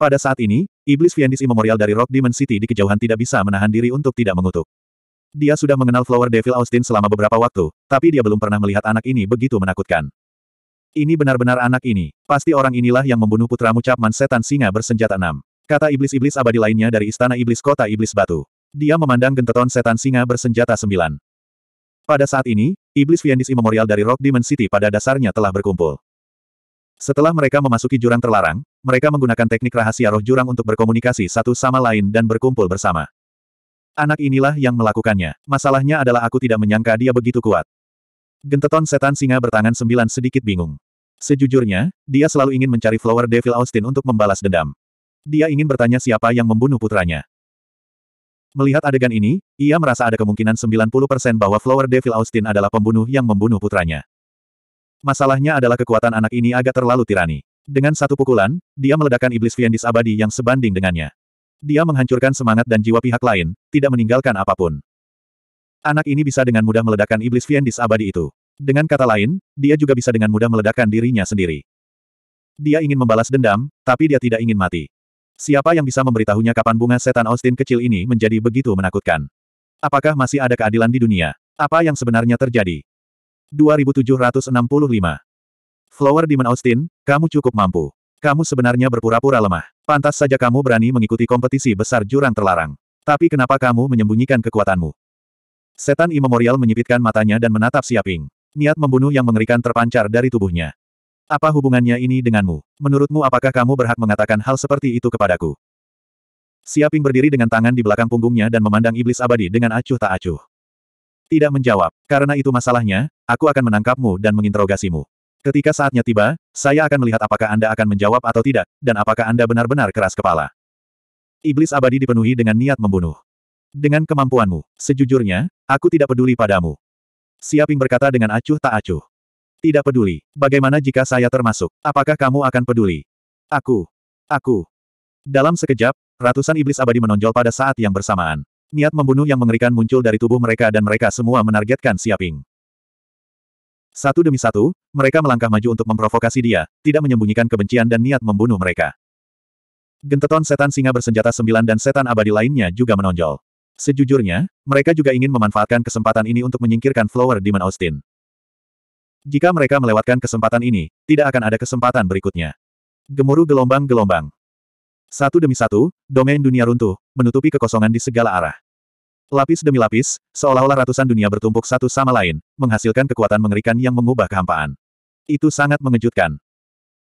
Pada saat ini, Iblis Fiendisi Memorial dari Rock Demon City di kejauhan tidak bisa menahan diri untuk tidak mengutuk. Dia sudah mengenal Flower Devil Austin selama beberapa waktu, tapi dia belum pernah melihat anak ini begitu menakutkan. Ini benar-benar anak ini. Pasti orang inilah yang membunuh putramu Chapman Setan Singa bersenjata enam. Kata iblis-iblis abadi lainnya dari Istana Iblis Kota Iblis Batu. Dia memandang genteton Setan Singa bersenjata sembilan. Pada saat ini, Iblis Viandisi Immemorial dari Rock Demon City pada dasarnya telah berkumpul. Setelah mereka memasuki jurang terlarang, mereka menggunakan teknik rahasia roh jurang untuk berkomunikasi satu sama lain dan berkumpul bersama. Anak inilah yang melakukannya. Masalahnya adalah aku tidak menyangka dia begitu kuat. Genteton setan singa bertangan sembilan sedikit bingung. Sejujurnya, dia selalu ingin mencari Flower Devil Austin untuk membalas dendam. Dia ingin bertanya siapa yang membunuh putranya. Melihat adegan ini, ia merasa ada kemungkinan 90% bahwa Flower Devil Austin adalah pembunuh yang membunuh putranya. Masalahnya adalah kekuatan anak ini agak terlalu tirani. Dengan satu pukulan, dia meledakkan iblis Fiendis abadi yang sebanding dengannya. Dia menghancurkan semangat dan jiwa pihak lain, tidak meninggalkan apapun. Anak ini bisa dengan mudah meledakkan iblis Fiendis abadi itu. Dengan kata lain, dia juga bisa dengan mudah meledakkan dirinya sendiri. Dia ingin membalas dendam, tapi dia tidak ingin mati. Siapa yang bisa memberitahunya kapan bunga setan Austin kecil ini menjadi begitu menakutkan? Apakah masih ada keadilan di dunia? Apa yang sebenarnya terjadi? 2765 Flower Demon Austin, kamu cukup mampu. Kamu sebenarnya berpura-pura lemah. Pantas saja kamu berani mengikuti kompetisi besar jurang terlarang. Tapi kenapa kamu menyembunyikan kekuatanmu? Setan Immemorial menyipitkan matanya dan menatap Siaping. Niat membunuh yang mengerikan terpancar dari tubuhnya. Apa hubungannya ini denganmu? Menurutmu apakah kamu berhak mengatakan hal seperti itu kepadaku? Siaping berdiri dengan tangan di belakang punggungnya dan memandang iblis abadi dengan acuh tak acuh. Tidak menjawab, karena itu masalahnya, aku akan menangkapmu dan menginterogasimu. Ketika saatnya tiba, saya akan melihat apakah Anda akan menjawab atau tidak, dan apakah Anda benar-benar keras kepala. Iblis abadi dipenuhi dengan niat membunuh. Dengan kemampuanmu, sejujurnya, aku tidak peduli padamu. Siaping berkata dengan acuh tak acuh. Tidak peduli. Bagaimana jika saya termasuk? Apakah kamu akan peduli? Aku. Aku. Dalam sekejap, ratusan iblis abadi menonjol pada saat yang bersamaan. Niat membunuh yang mengerikan muncul dari tubuh mereka dan mereka semua menargetkan Siaping. Satu demi satu, mereka melangkah maju untuk memprovokasi dia, tidak menyembunyikan kebencian dan niat membunuh mereka. Genteton setan singa bersenjata sembilan dan setan abadi lainnya juga menonjol. Sejujurnya, mereka juga ingin memanfaatkan kesempatan ini untuk menyingkirkan Flower Demon Austin. Jika mereka melewatkan kesempatan ini, tidak akan ada kesempatan berikutnya. Gemuruh gelombang-gelombang. Satu demi satu, domain dunia runtuh, menutupi kekosongan di segala arah. Lapis demi lapis, seolah-olah ratusan dunia bertumpuk satu sama lain, menghasilkan kekuatan mengerikan yang mengubah kehampaan. Itu sangat mengejutkan.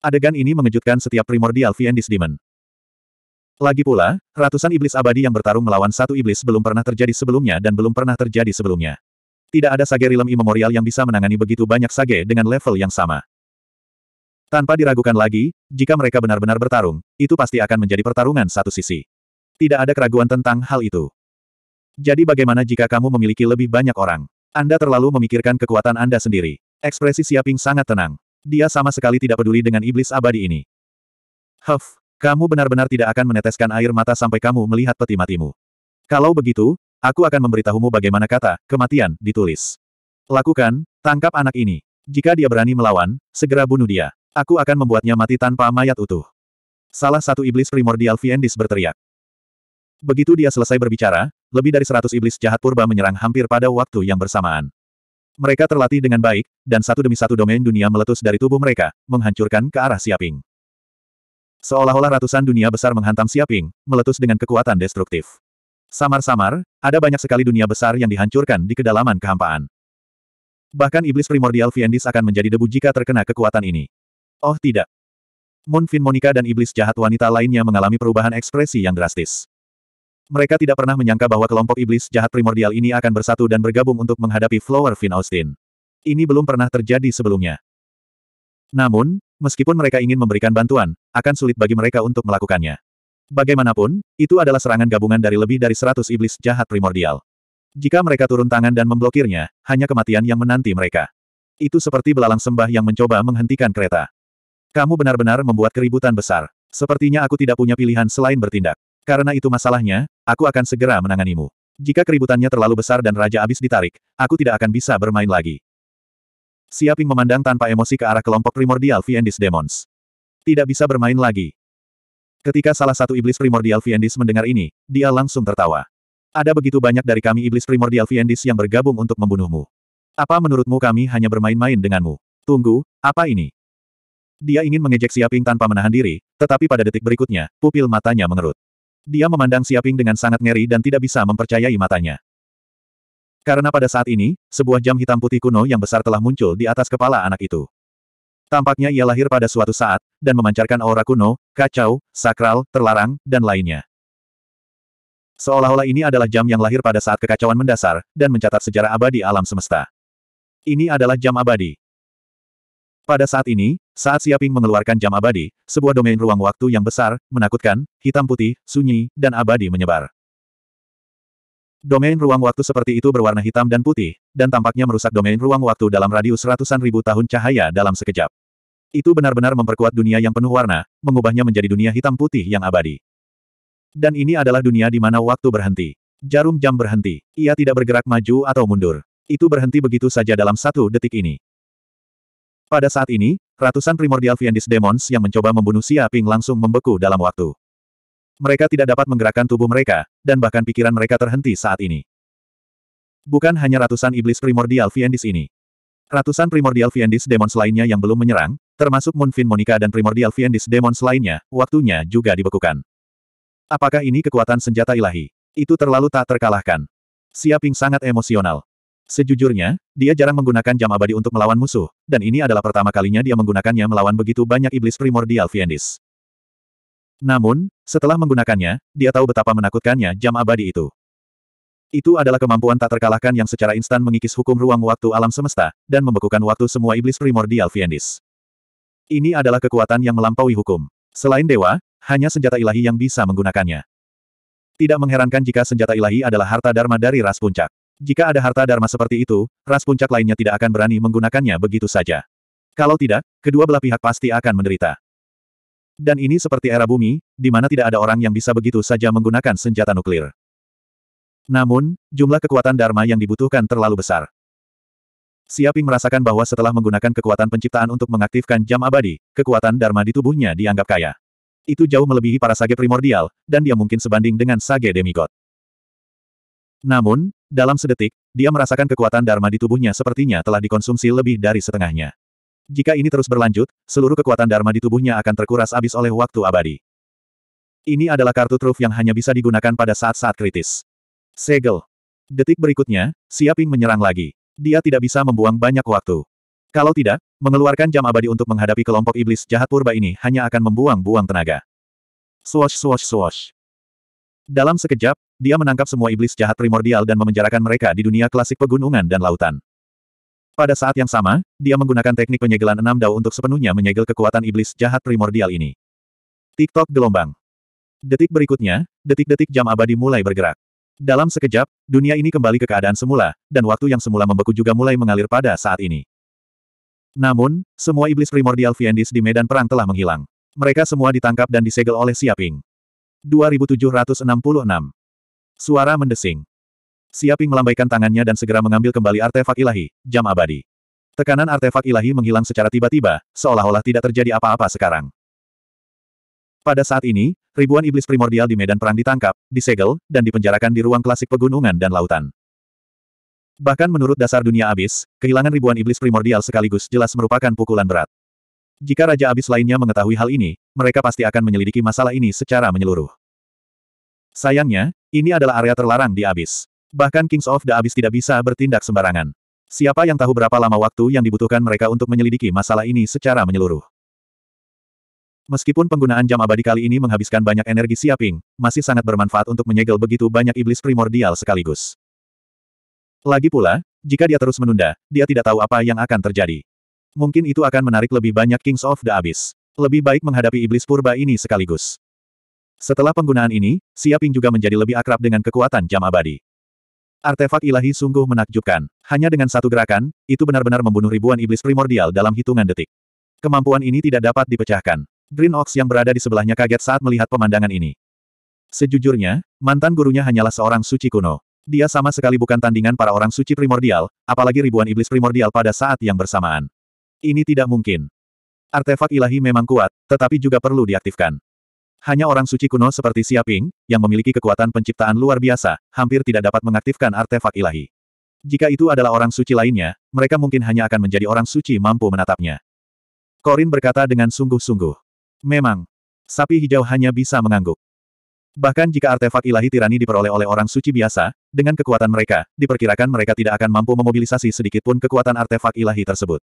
Adegan ini mengejutkan setiap primordial Fiendis Demon. Lagi pula, ratusan iblis abadi yang bertarung melawan satu iblis belum pernah terjadi sebelumnya dan belum pernah terjadi sebelumnya. Tidak ada sage rilem imemorial yang bisa menangani begitu banyak sage dengan level yang sama. Tanpa diragukan lagi, jika mereka benar-benar bertarung, itu pasti akan menjadi pertarungan satu sisi. Tidak ada keraguan tentang hal itu. Jadi bagaimana jika kamu memiliki lebih banyak orang? Anda terlalu memikirkan kekuatan Anda sendiri. Ekspresi Siaping sangat tenang. Dia sama sekali tidak peduli dengan iblis abadi ini. Huff, kamu benar-benar tidak akan meneteskan air mata sampai kamu melihat peti matimu. Kalau begitu, aku akan memberitahumu bagaimana kata, kematian, ditulis. Lakukan, tangkap anak ini. Jika dia berani melawan, segera bunuh dia. Aku akan membuatnya mati tanpa mayat utuh. Salah satu iblis primordial Fiendis berteriak. Begitu dia selesai berbicara, lebih dari seratus iblis jahat purba menyerang hampir pada waktu yang bersamaan. Mereka terlatih dengan baik, dan satu demi satu domain dunia meletus dari tubuh mereka, menghancurkan ke arah Siaping. Seolah-olah ratusan dunia besar menghantam Siaping, meletus dengan kekuatan destruktif. Samar-samar, ada banyak sekali dunia besar yang dihancurkan di kedalaman kehampaan. Bahkan iblis primordial Viendis akan menjadi debu jika terkena kekuatan ini. Oh tidak. Moonfin Monica dan iblis jahat wanita lainnya mengalami perubahan ekspresi yang drastis. Mereka tidak pernah menyangka bahwa kelompok iblis jahat primordial ini akan bersatu dan bergabung untuk menghadapi Flower Finn Austin. Ini belum pernah terjadi sebelumnya. Namun, meskipun mereka ingin memberikan bantuan, akan sulit bagi mereka untuk melakukannya. Bagaimanapun, itu adalah serangan gabungan dari lebih dari seratus iblis jahat primordial. Jika mereka turun tangan dan memblokirnya, hanya kematian yang menanti mereka. Itu seperti belalang sembah yang mencoba menghentikan kereta. Kamu benar-benar membuat keributan besar. Sepertinya aku tidak punya pilihan selain bertindak. Karena itu masalahnya, aku akan segera menanganimu. Jika keributannya terlalu besar dan Raja Abis ditarik, aku tidak akan bisa bermain lagi. Siaping memandang tanpa emosi ke arah kelompok primordial Viendis Demons. Tidak bisa bermain lagi. Ketika salah satu iblis primordial Viendis mendengar ini, dia langsung tertawa. Ada begitu banyak dari kami iblis primordial Viendis yang bergabung untuk membunuhmu. Apa menurutmu kami hanya bermain-main denganmu? Tunggu, apa ini? Dia ingin mengejek Siaping tanpa menahan diri, tetapi pada detik berikutnya, pupil matanya mengerut. Dia memandang Siaping dengan sangat ngeri dan tidak bisa mempercayai matanya. Karena pada saat ini, sebuah jam hitam putih kuno yang besar telah muncul di atas kepala anak itu. Tampaknya ia lahir pada suatu saat, dan memancarkan aura kuno, kacau, sakral, terlarang, dan lainnya. Seolah-olah ini adalah jam yang lahir pada saat kekacauan mendasar, dan mencatat sejarah abadi alam semesta. Ini adalah jam abadi. Pada saat ini, saat Siaping mengeluarkan jam abadi, sebuah domain ruang waktu yang besar, menakutkan, hitam putih, sunyi, dan abadi menyebar. Domain ruang waktu seperti itu berwarna hitam dan putih, dan tampaknya merusak domain ruang waktu dalam radius ratusan ribu tahun cahaya dalam sekejap. Itu benar-benar memperkuat dunia yang penuh warna, mengubahnya menjadi dunia hitam putih yang abadi. Dan ini adalah dunia di mana waktu berhenti. Jarum jam berhenti. Ia tidak bergerak maju atau mundur. Itu berhenti begitu saja dalam satu detik ini. Pada saat ini, ratusan primordial fiendish Demons yang mencoba membunuh Xia Ping langsung membeku dalam waktu. Mereka tidak dapat menggerakkan tubuh mereka, dan bahkan pikiran mereka terhenti saat ini. Bukan hanya ratusan iblis primordial Fiendis ini. Ratusan primordial Fiendis Demons lainnya yang belum menyerang, termasuk Moonfin Monica dan primordial Fiendis Demons lainnya, waktunya juga dibekukan. Apakah ini kekuatan senjata ilahi? Itu terlalu tak terkalahkan. Siaping sangat emosional. Sejujurnya, dia jarang menggunakan jam abadi untuk melawan musuh, dan ini adalah pertama kalinya dia menggunakannya melawan begitu banyak iblis primordial Fiendis. Namun, setelah menggunakannya, dia tahu betapa menakutkannya jam abadi itu. Itu adalah kemampuan tak terkalahkan yang secara instan mengikis hukum ruang waktu alam semesta, dan membekukan waktu semua iblis primordial Fiendis. Ini adalah kekuatan yang melampaui hukum. Selain dewa, hanya senjata ilahi yang bisa menggunakannya. Tidak mengherankan jika senjata ilahi adalah harta dharma dari ras puncak. Jika ada harta dharma seperti itu, ras puncak lainnya tidak akan berani menggunakannya begitu saja. Kalau tidak, kedua belah pihak pasti akan menderita. Dan ini seperti era bumi, di mana tidak ada orang yang bisa begitu saja menggunakan senjata nuklir. Namun, jumlah kekuatan Dharma yang dibutuhkan terlalu besar. Siaping merasakan bahwa setelah menggunakan kekuatan penciptaan untuk mengaktifkan jam abadi, kekuatan Dharma di tubuhnya dianggap kaya. Itu jauh melebihi para sage primordial, dan dia mungkin sebanding dengan sage demigod. Namun, dalam sedetik, dia merasakan kekuatan Dharma di tubuhnya sepertinya telah dikonsumsi lebih dari setengahnya. Jika ini terus berlanjut, seluruh kekuatan Dharma di tubuhnya akan terkuras habis oleh waktu abadi. Ini adalah kartu truf yang hanya bisa digunakan pada saat-saat kritis. Segel. Detik berikutnya, Siaping menyerang lagi. Dia tidak bisa membuang banyak waktu. Kalau tidak, mengeluarkan jam abadi untuk menghadapi kelompok iblis jahat purba ini hanya akan membuang-buang tenaga. Swash swash swash. Dalam sekejap, dia menangkap semua iblis jahat primordial dan memenjarakan mereka di dunia klasik pegunungan dan lautan. Pada saat yang sama, dia menggunakan teknik penyegelan enam dao untuk sepenuhnya menyegel kekuatan iblis jahat primordial ini. TikTok gelombang. Detik berikutnya, detik-detik jam abadi mulai bergerak. Dalam sekejap, dunia ini kembali ke keadaan semula, dan waktu yang semula membeku juga mulai mengalir pada saat ini. Namun, semua iblis primordial Fiendis di medan perang telah menghilang. Mereka semua ditangkap dan disegel oleh Siaping. 2766 Suara mendesing. Siaping melambaikan tangannya dan segera mengambil kembali artefak ilahi, jam abadi. Tekanan artefak ilahi menghilang secara tiba-tiba, seolah-olah tidak terjadi apa-apa sekarang. Pada saat ini, ribuan iblis primordial di medan perang ditangkap, disegel, dan dipenjarakan di ruang klasik pegunungan dan lautan. Bahkan menurut dasar dunia abis, kehilangan ribuan iblis primordial sekaligus jelas merupakan pukulan berat. Jika Raja Abis lainnya mengetahui hal ini, mereka pasti akan menyelidiki masalah ini secara menyeluruh. Sayangnya, ini adalah area terlarang di Abis. Bahkan Kings of the Abyss tidak bisa bertindak sembarangan. Siapa yang tahu berapa lama waktu yang dibutuhkan mereka untuk menyelidiki masalah ini secara menyeluruh? Meskipun penggunaan jam abadi kali ini menghabiskan banyak energi siaping, masih sangat bermanfaat untuk menyegel begitu banyak iblis primordial sekaligus. Lagi pula, jika dia terus menunda, dia tidak tahu apa yang akan terjadi. Mungkin itu akan menarik lebih banyak Kings of the Abyss. Lebih baik menghadapi iblis purba ini sekaligus. Setelah penggunaan ini, Siaping juga menjadi lebih akrab dengan kekuatan jam abadi. Artefak ilahi sungguh menakjubkan. Hanya dengan satu gerakan, itu benar-benar membunuh ribuan iblis primordial dalam hitungan detik. Kemampuan ini tidak dapat dipecahkan. Green Ox yang berada di sebelahnya kaget saat melihat pemandangan ini. Sejujurnya, mantan gurunya hanyalah seorang suci kuno. Dia sama sekali bukan tandingan para orang suci primordial, apalagi ribuan iblis primordial pada saat yang bersamaan. Ini tidak mungkin. Artefak ilahi memang kuat, tetapi juga perlu diaktifkan. Hanya orang suci kuno seperti Siaping, yang memiliki kekuatan penciptaan luar biasa, hampir tidak dapat mengaktifkan artefak ilahi. Jika itu adalah orang suci lainnya, mereka mungkin hanya akan menjadi orang suci mampu menatapnya. Korin berkata dengan sungguh-sungguh. Memang. Sapi hijau hanya bisa mengangguk. Bahkan jika artefak ilahi tirani diperoleh oleh orang suci biasa, dengan kekuatan mereka, diperkirakan mereka tidak akan mampu memobilisasi sedikitpun kekuatan artefak ilahi tersebut.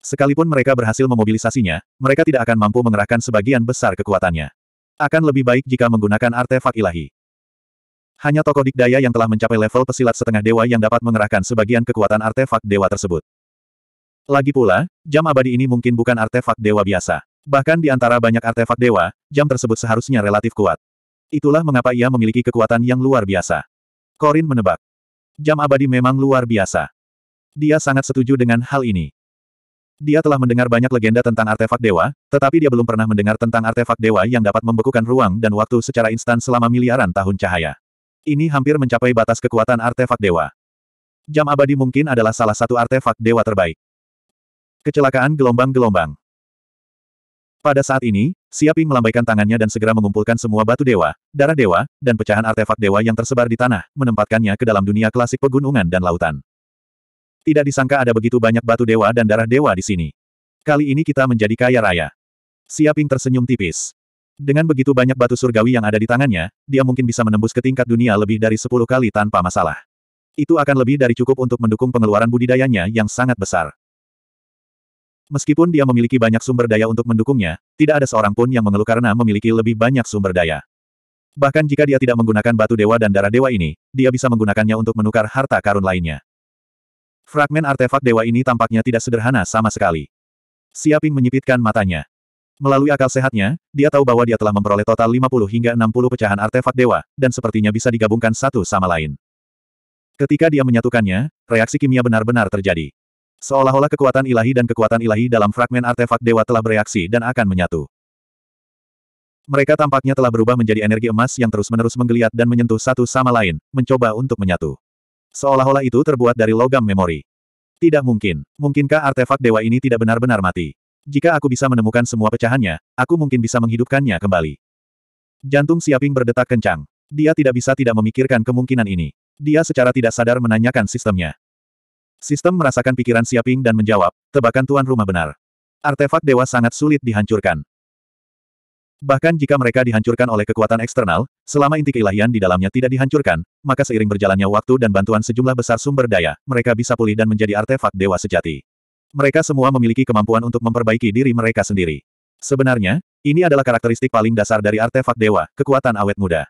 Sekalipun mereka berhasil memobilisasinya, mereka tidak akan mampu mengerahkan sebagian besar kekuatannya. Akan lebih baik jika menggunakan artefak ilahi. Hanya tokoh dikdaya yang telah mencapai level pesilat setengah dewa yang dapat mengerahkan sebagian kekuatan artefak dewa tersebut. Lagi pula, jam abadi ini mungkin bukan artefak dewa biasa. Bahkan di antara banyak artefak dewa, jam tersebut seharusnya relatif kuat. Itulah mengapa ia memiliki kekuatan yang luar biasa. Korin menebak. Jam abadi memang luar biasa. Dia sangat setuju dengan hal ini. Dia telah mendengar banyak legenda tentang artefak dewa, tetapi dia belum pernah mendengar tentang artefak dewa yang dapat membekukan ruang dan waktu secara instan selama miliaran tahun cahaya. Ini hampir mencapai batas kekuatan artefak dewa. Jam abadi mungkin adalah salah satu artefak dewa terbaik. Kecelakaan gelombang-gelombang. Pada saat ini, Siaping melambaikan tangannya dan segera mengumpulkan semua batu dewa, darah dewa, dan pecahan artefak dewa yang tersebar di tanah, menempatkannya ke dalam dunia klasik pegunungan dan lautan. Tidak disangka ada begitu banyak batu dewa dan darah dewa di sini. Kali ini kita menjadi kaya raya. Siaping tersenyum tipis. Dengan begitu banyak batu surgawi yang ada di tangannya, dia mungkin bisa menembus ke tingkat dunia lebih dari 10 kali tanpa masalah. Itu akan lebih dari cukup untuk mendukung pengeluaran budidayanya yang sangat besar. Meskipun dia memiliki banyak sumber daya untuk mendukungnya, tidak ada seorang pun yang mengeluh karena memiliki lebih banyak sumber daya. Bahkan jika dia tidak menggunakan batu dewa dan darah dewa ini, dia bisa menggunakannya untuk menukar harta karun lainnya. Fragmen artefak dewa ini tampaknya tidak sederhana sama sekali. Siaping menyipitkan matanya. Melalui akal sehatnya, dia tahu bahwa dia telah memperoleh total 50 hingga 60 pecahan artefak dewa, dan sepertinya bisa digabungkan satu sama lain. Ketika dia menyatukannya, reaksi kimia benar-benar terjadi. Seolah-olah kekuatan ilahi dan kekuatan ilahi dalam fragmen artefak dewa telah bereaksi dan akan menyatu. Mereka tampaknya telah berubah menjadi energi emas yang terus-menerus menggeliat dan menyentuh satu sama lain, mencoba untuk menyatu. Seolah-olah itu terbuat dari logam memori. Tidak mungkin. Mungkinkah artefak dewa ini tidak benar-benar mati? Jika aku bisa menemukan semua pecahannya, aku mungkin bisa menghidupkannya kembali. Jantung Siaping berdetak kencang. Dia tidak bisa tidak memikirkan kemungkinan ini. Dia secara tidak sadar menanyakan sistemnya. Sistem merasakan pikiran Siaping dan menjawab, tebakan tuan rumah benar. Artefak dewa sangat sulit dihancurkan. Bahkan jika mereka dihancurkan oleh kekuatan eksternal, selama inti keilahian di dalamnya tidak dihancurkan, maka seiring berjalannya waktu dan bantuan sejumlah besar sumber daya, mereka bisa pulih dan menjadi artefak dewa sejati. Mereka semua memiliki kemampuan untuk memperbaiki diri mereka sendiri. Sebenarnya, ini adalah karakteristik paling dasar dari artefak dewa, kekuatan awet muda.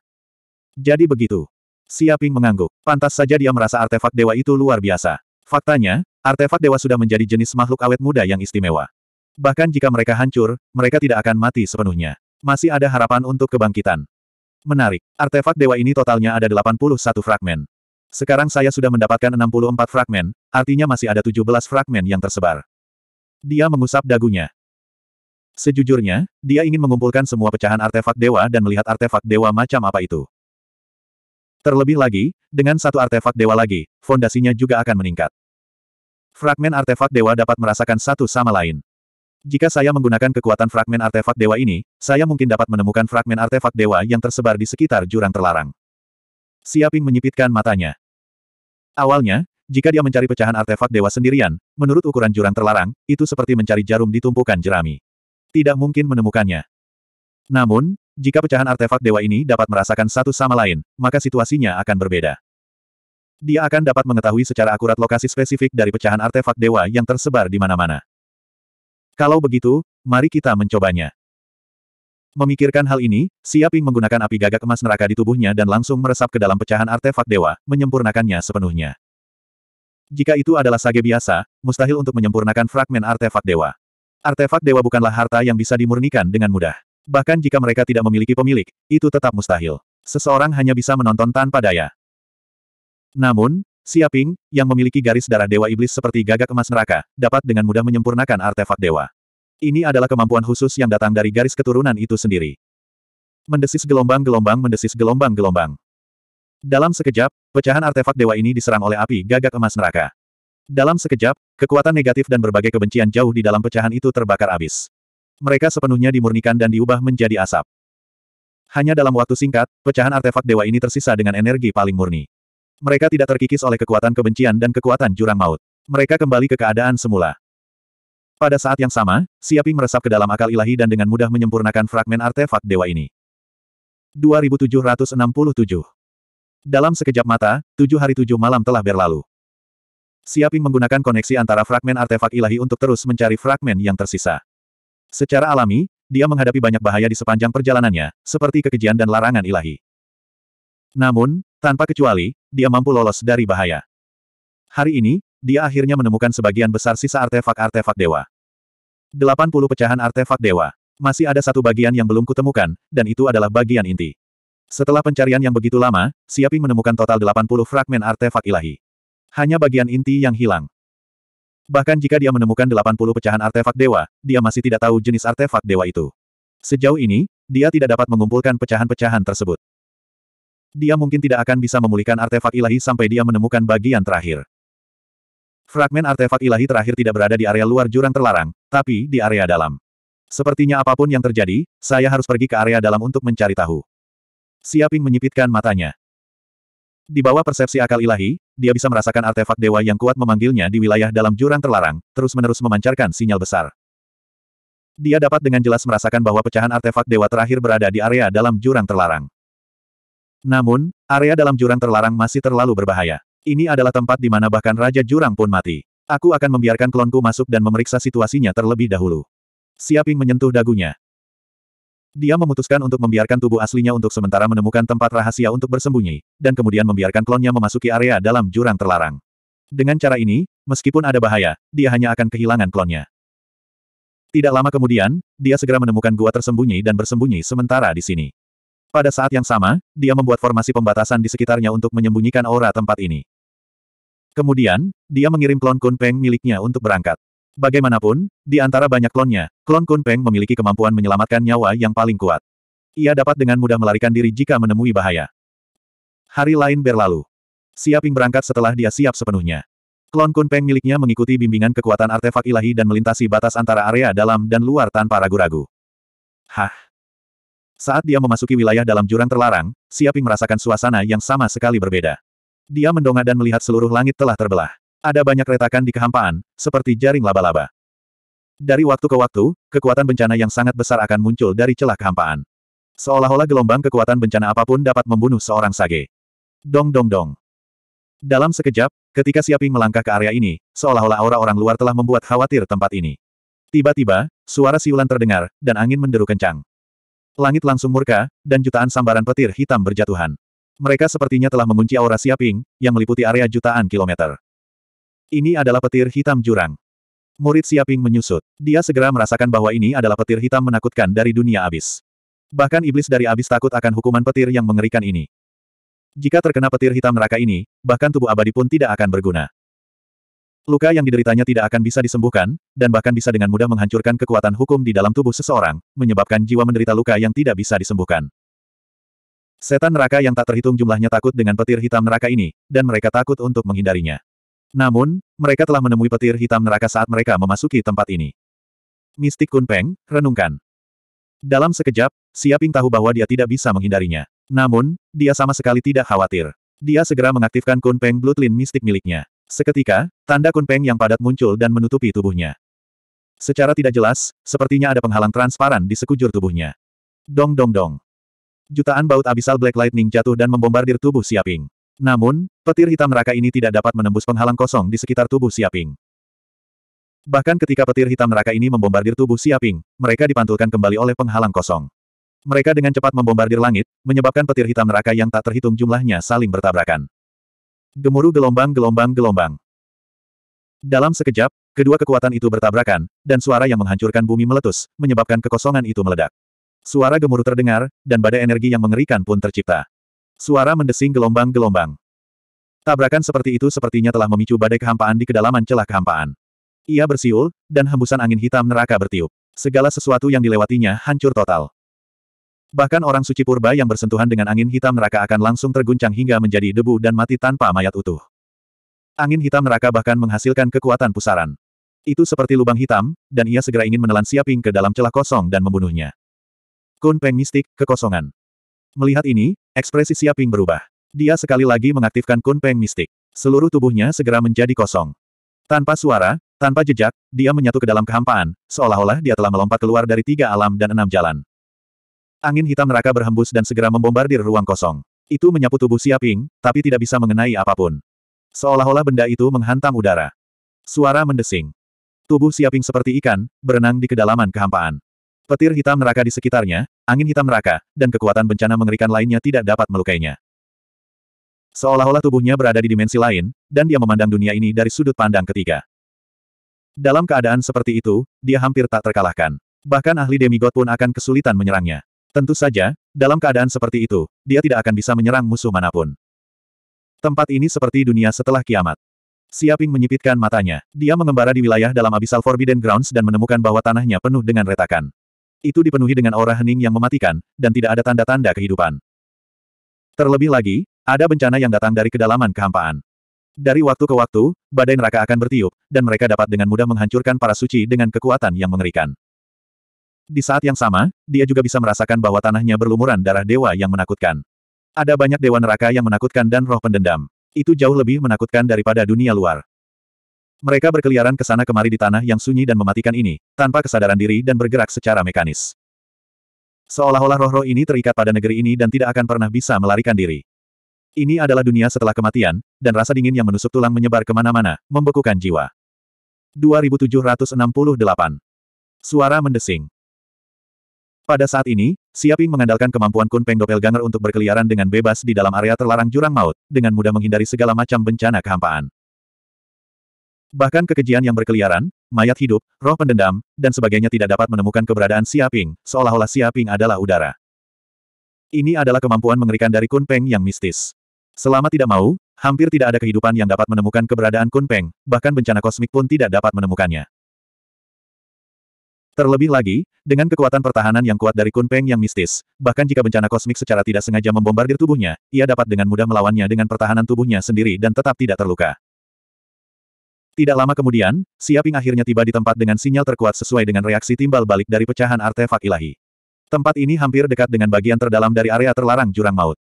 Jadi begitu. Siaping mengangguk. Pantas saja dia merasa artefak dewa itu luar biasa. Faktanya, artefak dewa sudah menjadi jenis makhluk awet muda yang istimewa. Bahkan jika mereka hancur, mereka tidak akan mati sepenuhnya. Masih ada harapan untuk kebangkitan. Menarik, artefak dewa ini totalnya ada 81 fragmen. Sekarang saya sudah mendapatkan 64 fragmen, artinya masih ada 17 fragmen yang tersebar. Dia mengusap dagunya. Sejujurnya, dia ingin mengumpulkan semua pecahan artefak dewa dan melihat artefak dewa macam apa itu. Terlebih lagi, dengan satu artefak dewa lagi, fondasinya juga akan meningkat. Fragmen artefak dewa dapat merasakan satu sama lain. Jika saya menggunakan kekuatan fragmen artefak dewa ini, saya mungkin dapat menemukan fragmen artefak dewa yang tersebar di sekitar jurang terlarang. Siaping menyipitkan matanya. Awalnya, jika dia mencari pecahan artefak dewa sendirian, menurut ukuran jurang terlarang, itu seperti mencari jarum di tumpukan jerami. Tidak mungkin menemukannya. Namun, jika pecahan artefak dewa ini dapat merasakan satu sama lain, maka situasinya akan berbeda dia akan dapat mengetahui secara akurat lokasi spesifik dari pecahan artefak dewa yang tersebar di mana-mana. Kalau begitu, mari kita mencobanya. Memikirkan hal ini, Siaping menggunakan api gagak emas neraka di tubuhnya dan langsung meresap ke dalam pecahan artefak dewa, menyempurnakannya sepenuhnya. Jika itu adalah sage biasa, mustahil untuk menyempurnakan fragmen artefak dewa. Artefak dewa bukanlah harta yang bisa dimurnikan dengan mudah. Bahkan jika mereka tidak memiliki pemilik, itu tetap mustahil. Seseorang hanya bisa menonton tanpa daya. Namun, Siaping, yang memiliki garis darah Dewa Iblis seperti gagak emas neraka, dapat dengan mudah menyempurnakan artefak Dewa. Ini adalah kemampuan khusus yang datang dari garis keturunan itu sendiri. Mendesis gelombang-gelombang mendesis gelombang-gelombang. Dalam sekejap, pecahan artefak Dewa ini diserang oleh api gagak emas neraka. Dalam sekejap, kekuatan negatif dan berbagai kebencian jauh di dalam pecahan itu terbakar abis. Mereka sepenuhnya dimurnikan dan diubah menjadi asap. Hanya dalam waktu singkat, pecahan artefak Dewa ini tersisa dengan energi paling murni. Mereka tidak terkikis oleh kekuatan kebencian dan kekuatan jurang maut. Mereka kembali ke keadaan semula. Pada saat yang sama, Siaping meresap ke dalam akal ilahi dan dengan mudah menyempurnakan fragmen artefak dewa ini. 2767 Dalam sekejap mata, tujuh hari tujuh malam telah berlalu. Siaping menggunakan koneksi antara fragmen artefak ilahi untuk terus mencari fragmen yang tersisa. Secara alami, dia menghadapi banyak bahaya di sepanjang perjalanannya, seperti kekejian dan larangan ilahi. Namun, tanpa kecuali, dia mampu lolos dari bahaya. Hari ini, dia akhirnya menemukan sebagian besar sisa artefak-artefak dewa. 80 pecahan artefak dewa. Masih ada satu bagian yang belum kutemukan, dan itu adalah bagian inti. Setelah pencarian yang begitu lama, Siaping menemukan total 80 fragmen artefak ilahi. Hanya bagian inti yang hilang. Bahkan jika dia menemukan 80 pecahan artefak dewa, dia masih tidak tahu jenis artefak dewa itu. Sejauh ini, dia tidak dapat mengumpulkan pecahan-pecahan tersebut. Dia mungkin tidak akan bisa memulihkan artefak ilahi sampai dia menemukan bagian terakhir. Fragmen artefak ilahi terakhir tidak berada di area luar jurang terlarang, tapi di area dalam. Sepertinya apapun yang terjadi, saya harus pergi ke area dalam untuk mencari tahu. Siaping menyipitkan matanya. Di bawah persepsi akal ilahi, dia bisa merasakan artefak dewa yang kuat memanggilnya di wilayah dalam jurang terlarang, terus-menerus memancarkan sinyal besar. Dia dapat dengan jelas merasakan bahwa pecahan artefak dewa terakhir berada di area dalam jurang terlarang. Namun, area dalam jurang terlarang masih terlalu berbahaya. Ini adalah tempat di mana bahkan Raja Jurang pun mati. Aku akan membiarkan klonku masuk dan memeriksa situasinya terlebih dahulu. Siaping menyentuh dagunya. Dia memutuskan untuk membiarkan tubuh aslinya untuk sementara menemukan tempat rahasia untuk bersembunyi, dan kemudian membiarkan klonnya memasuki area dalam jurang terlarang. Dengan cara ini, meskipun ada bahaya, dia hanya akan kehilangan klonnya. Tidak lama kemudian, dia segera menemukan gua tersembunyi dan bersembunyi sementara di sini. Pada saat yang sama, dia membuat formasi pembatasan di sekitarnya untuk menyembunyikan aura tempat ini. Kemudian, dia mengirim klon Kunpeng miliknya untuk berangkat. Bagaimanapun, di antara banyak klonnya, klon Kunpeng memiliki kemampuan menyelamatkan nyawa yang paling kuat. Ia dapat dengan mudah melarikan diri jika menemui bahaya. Hari lain berlalu. Siaping berangkat setelah dia siap sepenuhnya. Klon Kunpeng miliknya mengikuti bimbingan kekuatan artefak ilahi dan melintasi batas antara area dalam dan luar tanpa ragu-ragu. Hah, saat dia memasuki wilayah dalam jurang terlarang, Siaping merasakan suasana yang sama sekali berbeda. Dia mendongak dan melihat seluruh langit telah terbelah. Ada banyak retakan di kehampaan, seperti jaring laba-laba. Dari waktu ke waktu, kekuatan bencana yang sangat besar akan muncul dari celah kehampaan. Seolah-olah gelombang kekuatan bencana apapun dapat membunuh seorang sage. Dong dong dong. Dalam sekejap, ketika Siaping melangkah ke area ini, seolah-olah aura orang luar telah membuat khawatir tempat ini. Tiba-tiba, suara siulan terdengar, dan angin menderu kencang. Langit langsung murka, dan jutaan sambaran petir hitam berjatuhan. Mereka sepertinya telah mengunci aura siaping, yang meliputi area jutaan kilometer. Ini adalah petir hitam jurang. Murid siaping menyusut. Dia segera merasakan bahwa ini adalah petir hitam menakutkan dari dunia abis. Bahkan iblis dari abis takut akan hukuman petir yang mengerikan ini. Jika terkena petir hitam neraka ini, bahkan tubuh abadi pun tidak akan berguna. Luka yang dideritanya tidak akan bisa disembuhkan, dan bahkan bisa dengan mudah menghancurkan kekuatan hukum di dalam tubuh seseorang, menyebabkan jiwa menderita luka yang tidak bisa disembuhkan. Setan neraka yang tak terhitung jumlahnya takut dengan petir hitam neraka ini, dan mereka takut untuk menghindarinya. Namun, mereka telah menemui petir hitam neraka saat mereka memasuki tempat ini. Mistik Kunpeng, renungkan. Dalam sekejap, Siaping tahu bahwa dia tidak bisa menghindarinya. Namun, dia sama sekali tidak khawatir. Dia segera mengaktifkan Kunpeng Bloodline mistik miliknya. Seketika, tanda kunpeng yang padat muncul dan menutupi tubuhnya. Secara tidak jelas, sepertinya ada penghalang transparan di sekujur tubuhnya. Dong dong dong. Jutaan baut abisal Black Lightning jatuh dan membombardir tubuh Siaping. Namun, petir hitam neraka ini tidak dapat menembus penghalang kosong di sekitar tubuh Siaping. Bahkan ketika petir hitam neraka ini membombardir tubuh Siaping, mereka dipantulkan kembali oleh penghalang kosong. Mereka dengan cepat membombardir langit, menyebabkan petir hitam neraka yang tak terhitung jumlahnya saling bertabrakan. Gemuruh gelombang-gelombang gelombang. Dalam sekejap, kedua kekuatan itu bertabrakan, dan suara yang menghancurkan bumi meletus, menyebabkan kekosongan itu meledak. Suara gemuruh terdengar, dan badai energi yang mengerikan pun tercipta. Suara mendesing gelombang-gelombang. Tabrakan seperti itu sepertinya telah memicu badai kehampaan di kedalaman celah kehampaan. Ia bersiul, dan hembusan angin hitam neraka bertiup. Segala sesuatu yang dilewatinya hancur total. Bahkan orang suci purba yang bersentuhan dengan angin hitam neraka akan langsung terguncang hingga menjadi debu dan mati tanpa mayat utuh. Angin hitam neraka bahkan menghasilkan kekuatan pusaran. Itu seperti lubang hitam, dan ia segera ingin menelan Siaping ke dalam celah kosong dan membunuhnya. Kun Peng mistik, kekosongan. Melihat ini, ekspresi Siaping berubah. Dia sekali lagi mengaktifkan Kun Peng mistik. Seluruh tubuhnya segera menjadi kosong. Tanpa suara, tanpa jejak, dia menyatu ke dalam kehampaan, seolah-olah dia telah melompat keluar dari tiga alam dan enam jalan. Angin hitam neraka berhembus dan segera membombardir ruang kosong. Itu menyapu tubuh Siaping, tapi tidak bisa mengenai apapun. Seolah-olah benda itu menghantam udara. Suara mendesing. Tubuh Siaping seperti ikan, berenang di kedalaman kehampaan. Petir hitam neraka di sekitarnya, angin hitam neraka, dan kekuatan bencana mengerikan lainnya tidak dapat melukainya. Seolah-olah tubuhnya berada di dimensi lain, dan dia memandang dunia ini dari sudut pandang ketiga. Dalam keadaan seperti itu, dia hampir tak terkalahkan. Bahkan ahli demigod pun akan kesulitan menyerangnya. Tentu saja, dalam keadaan seperti itu, dia tidak akan bisa menyerang musuh manapun. Tempat ini seperti dunia setelah kiamat. Siaping menyipitkan matanya. Dia mengembara di wilayah dalam Abyssal Forbidden Grounds dan menemukan bahwa tanahnya penuh dengan retakan. Itu dipenuhi dengan aura hening yang mematikan, dan tidak ada tanda-tanda kehidupan. Terlebih lagi, ada bencana yang datang dari kedalaman kehampaan. Dari waktu ke waktu, badai neraka akan bertiup, dan mereka dapat dengan mudah menghancurkan para suci dengan kekuatan yang mengerikan. Di saat yang sama, dia juga bisa merasakan bahwa tanahnya berlumuran darah dewa yang menakutkan. Ada banyak dewa neraka yang menakutkan dan roh pendendam. Itu jauh lebih menakutkan daripada dunia luar. Mereka berkeliaran ke sana kemari di tanah yang sunyi dan mematikan ini, tanpa kesadaran diri dan bergerak secara mekanis. Seolah-olah roh-roh ini terikat pada negeri ini dan tidak akan pernah bisa melarikan diri. Ini adalah dunia setelah kematian, dan rasa dingin yang menusuk tulang menyebar kemana-mana, membekukan jiwa. 2768 Suara mendesing. Pada saat ini, Siaping mengandalkan kemampuan Kunpeng Doppelganger untuk berkeliaran dengan bebas di dalam area terlarang jurang maut, dengan mudah menghindari segala macam bencana kehampaan. Bahkan kekejian yang berkeliaran, mayat hidup, roh pendendam, dan sebagainya tidak dapat menemukan keberadaan Siaping, seolah-olah Siaping adalah udara. Ini adalah kemampuan mengerikan dari Kunpeng yang mistis. Selama tidak mau, hampir tidak ada kehidupan yang dapat menemukan keberadaan Kunpeng, bahkan bencana kosmik pun tidak dapat menemukannya. Terlebih lagi, dengan kekuatan pertahanan yang kuat dari Kunpeng yang mistis, bahkan jika bencana kosmik secara tidak sengaja membombardir tubuhnya, ia dapat dengan mudah melawannya dengan pertahanan tubuhnya sendiri dan tetap tidak terluka. Tidak lama kemudian, Siaping akhirnya tiba di tempat dengan sinyal terkuat sesuai dengan reaksi timbal balik dari pecahan artefak ilahi. Tempat ini hampir dekat dengan bagian terdalam dari area terlarang jurang maut.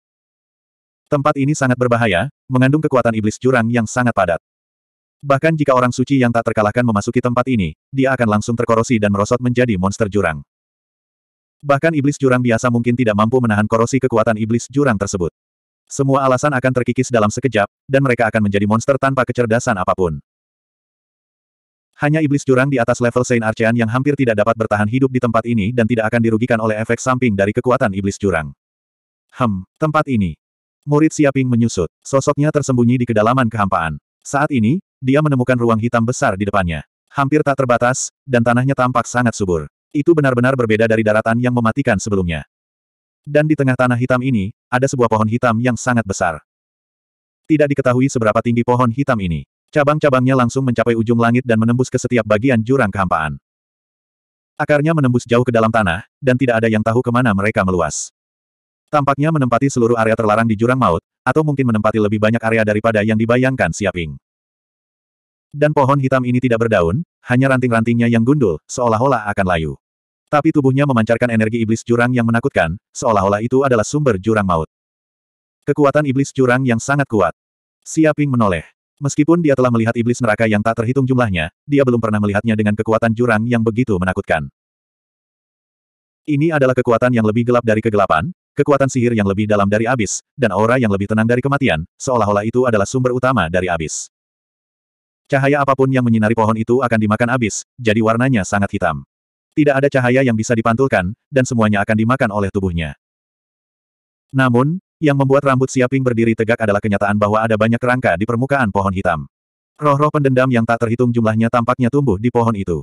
Tempat ini sangat berbahaya, mengandung kekuatan iblis jurang yang sangat padat. Bahkan jika orang suci yang tak terkalahkan memasuki tempat ini, dia akan langsung terkorosi dan merosot menjadi monster jurang. Bahkan iblis jurang biasa mungkin tidak mampu menahan korosi kekuatan iblis jurang tersebut. Semua alasan akan terkikis dalam sekejap, dan mereka akan menjadi monster tanpa kecerdasan apapun. Hanya iblis jurang di atas level Saint Archean yang hampir tidak dapat bertahan hidup di tempat ini dan tidak akan dirugikan oleh efek samping dari kekuatan iblis jurang. Hem, tempat ini. Murid Siaping menyusut. Sosoknya tersembunyi di kedalaman kehampaan. Saat ini, dia menemukan ruang hitam besar di depannya. Hampir tak terbatas, dan tanahnya tampak sangat subur. Itu benar-benar berbeda dari daratan yang mematikan sebelumnya. Dan di tengah tanah hitam ini, ada sebuah pohon hitam yang sangat besar. Tidak diketahui seberapa tinggi pohon hitam ini. Cabang-cabangnya langsung mencapai ujung langit dan menembus ke setiap bagian jurang kehampaan. Akarnya menembus jauh ke dalam tanah, dan tidak ada yang tahu kemana mereka meluas. Tampaknya menempati seluruh area terlarang di jurang maut, atau mungkin menempati lebih banyak area daripada yang dibayangkan Siaping. Dan pohon hitam ini tidak berdaun, hanya ranting-rantingnya yang gundul, seolah-olah akan layu. Tapi tubuhnya memancarkan energi iblis jurang yang menakutkan, seolah-olah itu adalah sumber jurang maut. Kekuatan iblis jurang yang sangat kuat. Siaping menoleh. Meskipun dia telah melihat iblis neraka yang tak terhitung jumlahnya, dia belum pernah melihatnya dengan kekuatan jurang yang begitu menakutkan. Ini adalah kekuatan yang lebih gelap dari kegelapan, kekuatan sihir yang lebih dalam dari abis, dan aura yang lebih tenang dari kematian, seolah-olah itu adalah sumber utama dari abis. Cahaya apapun yang menyinari pohon itu akan dimakan habis, jadi warnanya sangat hitam. Tidak ada cahaya yang bisa dipantulkan, dan semuanya akan dimakan oleh tubuhnya. Namun, yang membuat rambut Siaping berdiri tegak adalah kenyataan bahwa ada banyak kerangka di permukaan pohon hitam. Roh-roh pendendam yang tak terhitung jumlahnya tampaknya tumbuh di pohon itu.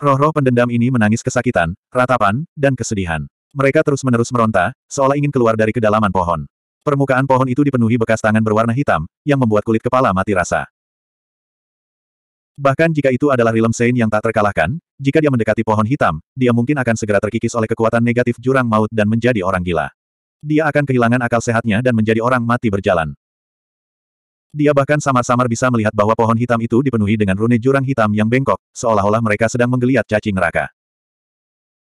Roh-roh pendendam ini menangis kesakitan, ratapan, dan kesedihan. Mereka terus-menerus meronta, seolah ingin keluar dari kedalaman pohon. Permukaan pohon itu dipenuhi bekas tangan berwarna hitam, yang membuat kulit kepala mati rasa. Bahkan jika itu adalah Rilem Sein yang tak terkalahkan, jika dia mendekati pohon hitam, dia mungkin akan segera terkikis oleh kekuatan negatif jurang maut dan menjadi orang gila. Dia akan kehilangan akal sehatnya dan menjadi orang mati berjalan. Dia bahkan samar-samar bisa melihat bahwa pohon hitam itu dipenuhi dengan rune jurang hitam yang bengkok, seolah-olah mereka sedang menggeliat cacing neraka.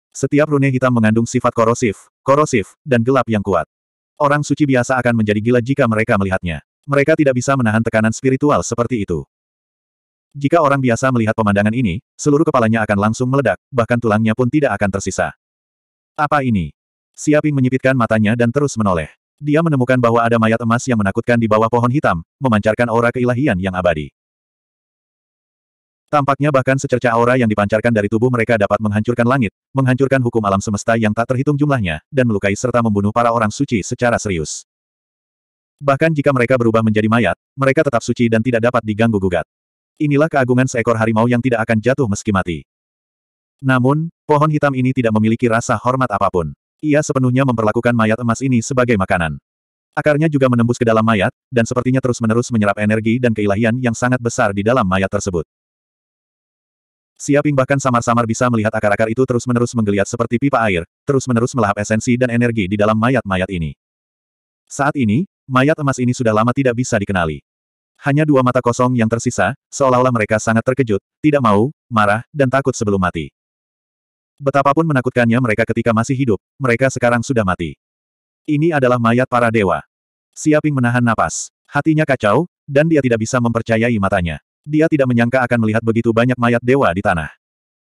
Setiap rune hitam mengandung sifat korosif, korosif, dan gelap yang kuat. Orang suci biasa akan menjadi gila jika mereka melihatnya. Mereka tidak bisa menahan tekanan spiritual seperti itu. Jika orang biasa melihat pemandangan ini, seluruh kepalanya akan langsung meledak, bahkan tulangnya pun tidak akan tersisa. Apa ini? Siaping menyipitkan matanya dan terus menoleh. Dia menemukan bahwa ada mayat emas yang menakutkan di bawah pohon hitam, memancarkan aura keilahian yang abadi. Tampaknya bahkan secerca aura yang dipancarkan dari tubuh mereka dapat menghancurkan langit, menghancurkan hukum alam semesta yang tak terhitung jumlahnya, dan melukai serta membunuh para orang suci secara serius. Bahkan jika mereka berubah menjadi mayat, mereka tetap suci dan tidak dapat diganggu-gugat. Inilah keagungan seekor harimau yang tidak akan jatuh meski mati. Namun, pohon hitam ini tidak memiliki rasa hormat apapun. Ia sepenuhnya memperlakukan mayat emas ini sebagai makanan. Akarnya juga menembus ke dalam mayat, dan sepertinya terus-menerus menyerap energi dan keilahian yang sangat besar di dalam mayat tersebut. Siaping bahkan samar-samar bisa melihat akar-akar itu terus-menerus menggeliat seperti pipa air, terus-menerus melahap esensi dan energi di dalam mayat-mayat ini. Saat ini, mayat emas ini sudah lama tidak bisa dikenali. Hanya dua mata kosong yang tersisa, seolah-olah mereka sangat terkejut, tidak mau, marah, dan takut sebelum mati. Betapapun menakutkannya mereka ketika masih hidup, mereka sekarang sudah mati. Ini adalah mayat para dewa. Siaping menahan napas. Hatinya kacau, dan dia tidak bisa mempercayai matanya. Dia tidak menyangka akan melihat begitu banyak mayat dewa di tanah.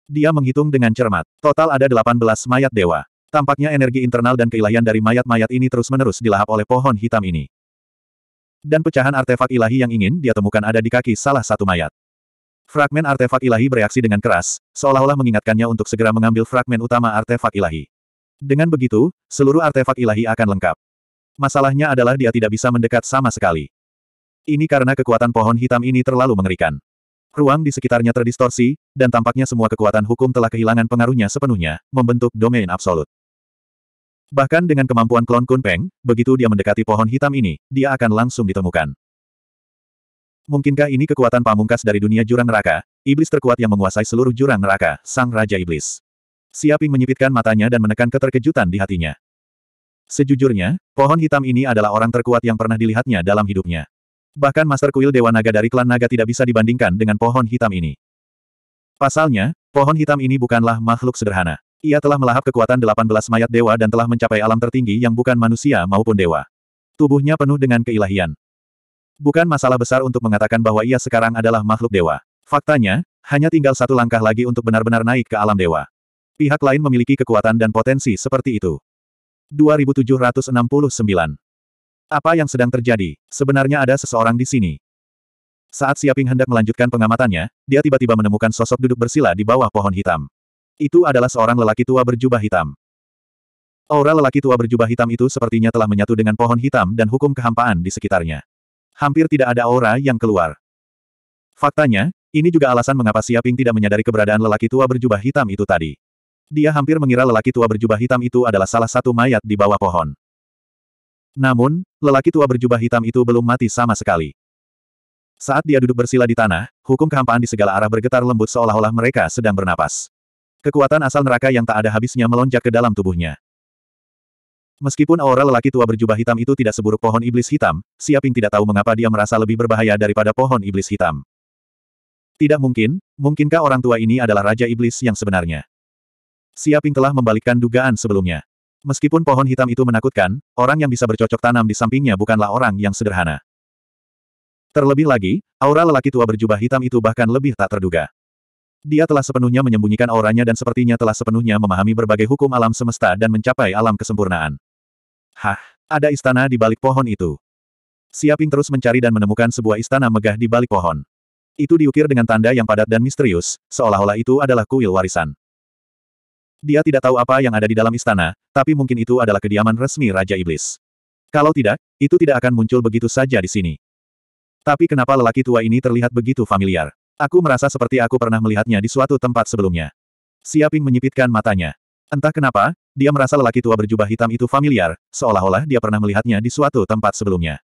Dia menghitung dengan cermat. Total ada 18 mayat dewa. Tampaknya energi internal dan keilahian dari mayat-mayat ini terus-menerus dilahap oleh pohon hitam ini dan pecahan artefak ilahi yang ingin dia temukan ada di kaki salah satu mayat. Fragmen artefak ilahi bereaksi dengan keras, seolah-olah mengingatkannya untuk segera mengambil fragmen utama artefak ilahi. Dengan begitu, seluruh artefak ilahi akan lengkap. Masalahnya adalah dia tidak bisa mendekat sama sekali. Ini karena kekuatan pohon hitam ini terlalu mengerikan. Ruang di sekitarnya terdistorsi, dan tampaknya semua kekuatan hukum telah kehilangan pengaruhnya sepenuhnya, membentuk domain absolut. Bahkan dengan kemampuan klon Kunpeng, begitu dia mendekati pohon hitam ini, dia akan langsung ditemukan. Mungkinkah ini kekuatan pamungkas dari dunia jurang neraka, iblis terkuat yang menguasai seluruh jurang neraka, sang raja iblis. Siaping menyipitkan matanya dan menekan keterkejutan di hatinya. Sejujurnya, pohon hitam ini adalah orang terkuat yang pernah dilihatnya dalam hidupnya. Bahkan Master Kuil Dewa Naga dari klan Naga tidak bisa dibandingkan dengan pohon hitam ini. Pasalnya, pohon hitam ini bukanlah makhluk sederhana. Ia telah melahap kekuatan 18 mayat dewa dan telah mencapai alam tertinggi yang bukan manusia maupun dewa. Tubuhnya penuh dengan keilahian. Bukan masalah besar untuk mengatakan bahwa ia sekarang adalah makhluk dewa. Faktanya, hanya tinggal satu langkah lagi untuk benar-benar naik ke alam dewa. Pihak lain memiliki kekuatan dan potensi seperti itu. 2769. Apa yang sedang terjadi? Sebenarnya ada seseorang di sini. Saat Siaping hendak melanjutkan pengamatannya, dia tiba-tiba menemukan sosok duduk bersila di bawah pohon hitam. Itu adalah seorang lelaki tua berjubah hitam. Aura lelaki tua berjubah hitam itu sepertinya telah menyatu dengan pohon hitam dan hukum kehampaan di sekitarnya. Hampir tidak ada aura yang keluar. Faktanya, ini juga alasan mengapa Siaping tidak menyadari keberadaan lelaki tua berjubah hitam itu tadi. Dia hampir mengira lelaki tua berjubah hitam itu adalah salah satu mayat di bawah pohon. Namun, lelaki tua berjubah hitam itu belum mati sama sekali. Saat dia duduk bersila di tanah, hukum kehampaan di segala arah bergetar lembut seolah-olah mereka sedang bernapas. Kekuatan asal neraka yang tak ada habisnya melonjak ke dalam tubuhnya. Meskipun aura lelaki tua berjubah hitam itu tidak seburuk pohon iblis hitam, Siaping tidak tahu mengapa dia merasa lebih berbahaya daripada pohon iblis hitam. Tidak mungkin, mungkinkah orang tua ini adalah Raja Iblis yang sebenarnya? Siaping telah membalikkan dugaan sebelumnya. Meskipun pohon hitam itu menakutkan, orang yang bisa bercocok tanam di sampingnya bukanlah orang yang sederhana. Terlebih lagi, aura lelaki tua berjubah hitam itu bahkan lebih tak terduga. Dia telah sepenuhnya menyembunyikan auranya dan sepertinya telah sepenuhnya memahami berbagai hukum alam semesta dan mencapai alam kesempurnaan. Hah, ada istana di balik pohon itu. Siaping terus mencari dan menemukan sebuah istana megah di balik pohon. Itu diukir dengan tanda yang padat dan misterius, seolah-olah itu adalah kuil warisan. Dia tidak tahu apa yang ada di dalam istana, tapi mungkin itu adalah kediaman resmi Raja Iblis. Kalau tidak, itu tidak akan muncul begitu saja di sini. Tapi kenapa lelaki tua ini terlihat begitu familiar? Aku merasa seperti aku pernah melihatnya di suatu tempat sebelumnya. Siaping menyipitkan matanya. Entah kenapa, dia merasa lelaki tua berjubah hitam itu familiar, seolah-olah dia pernah melihatnya di suatu tempat sebelumnya.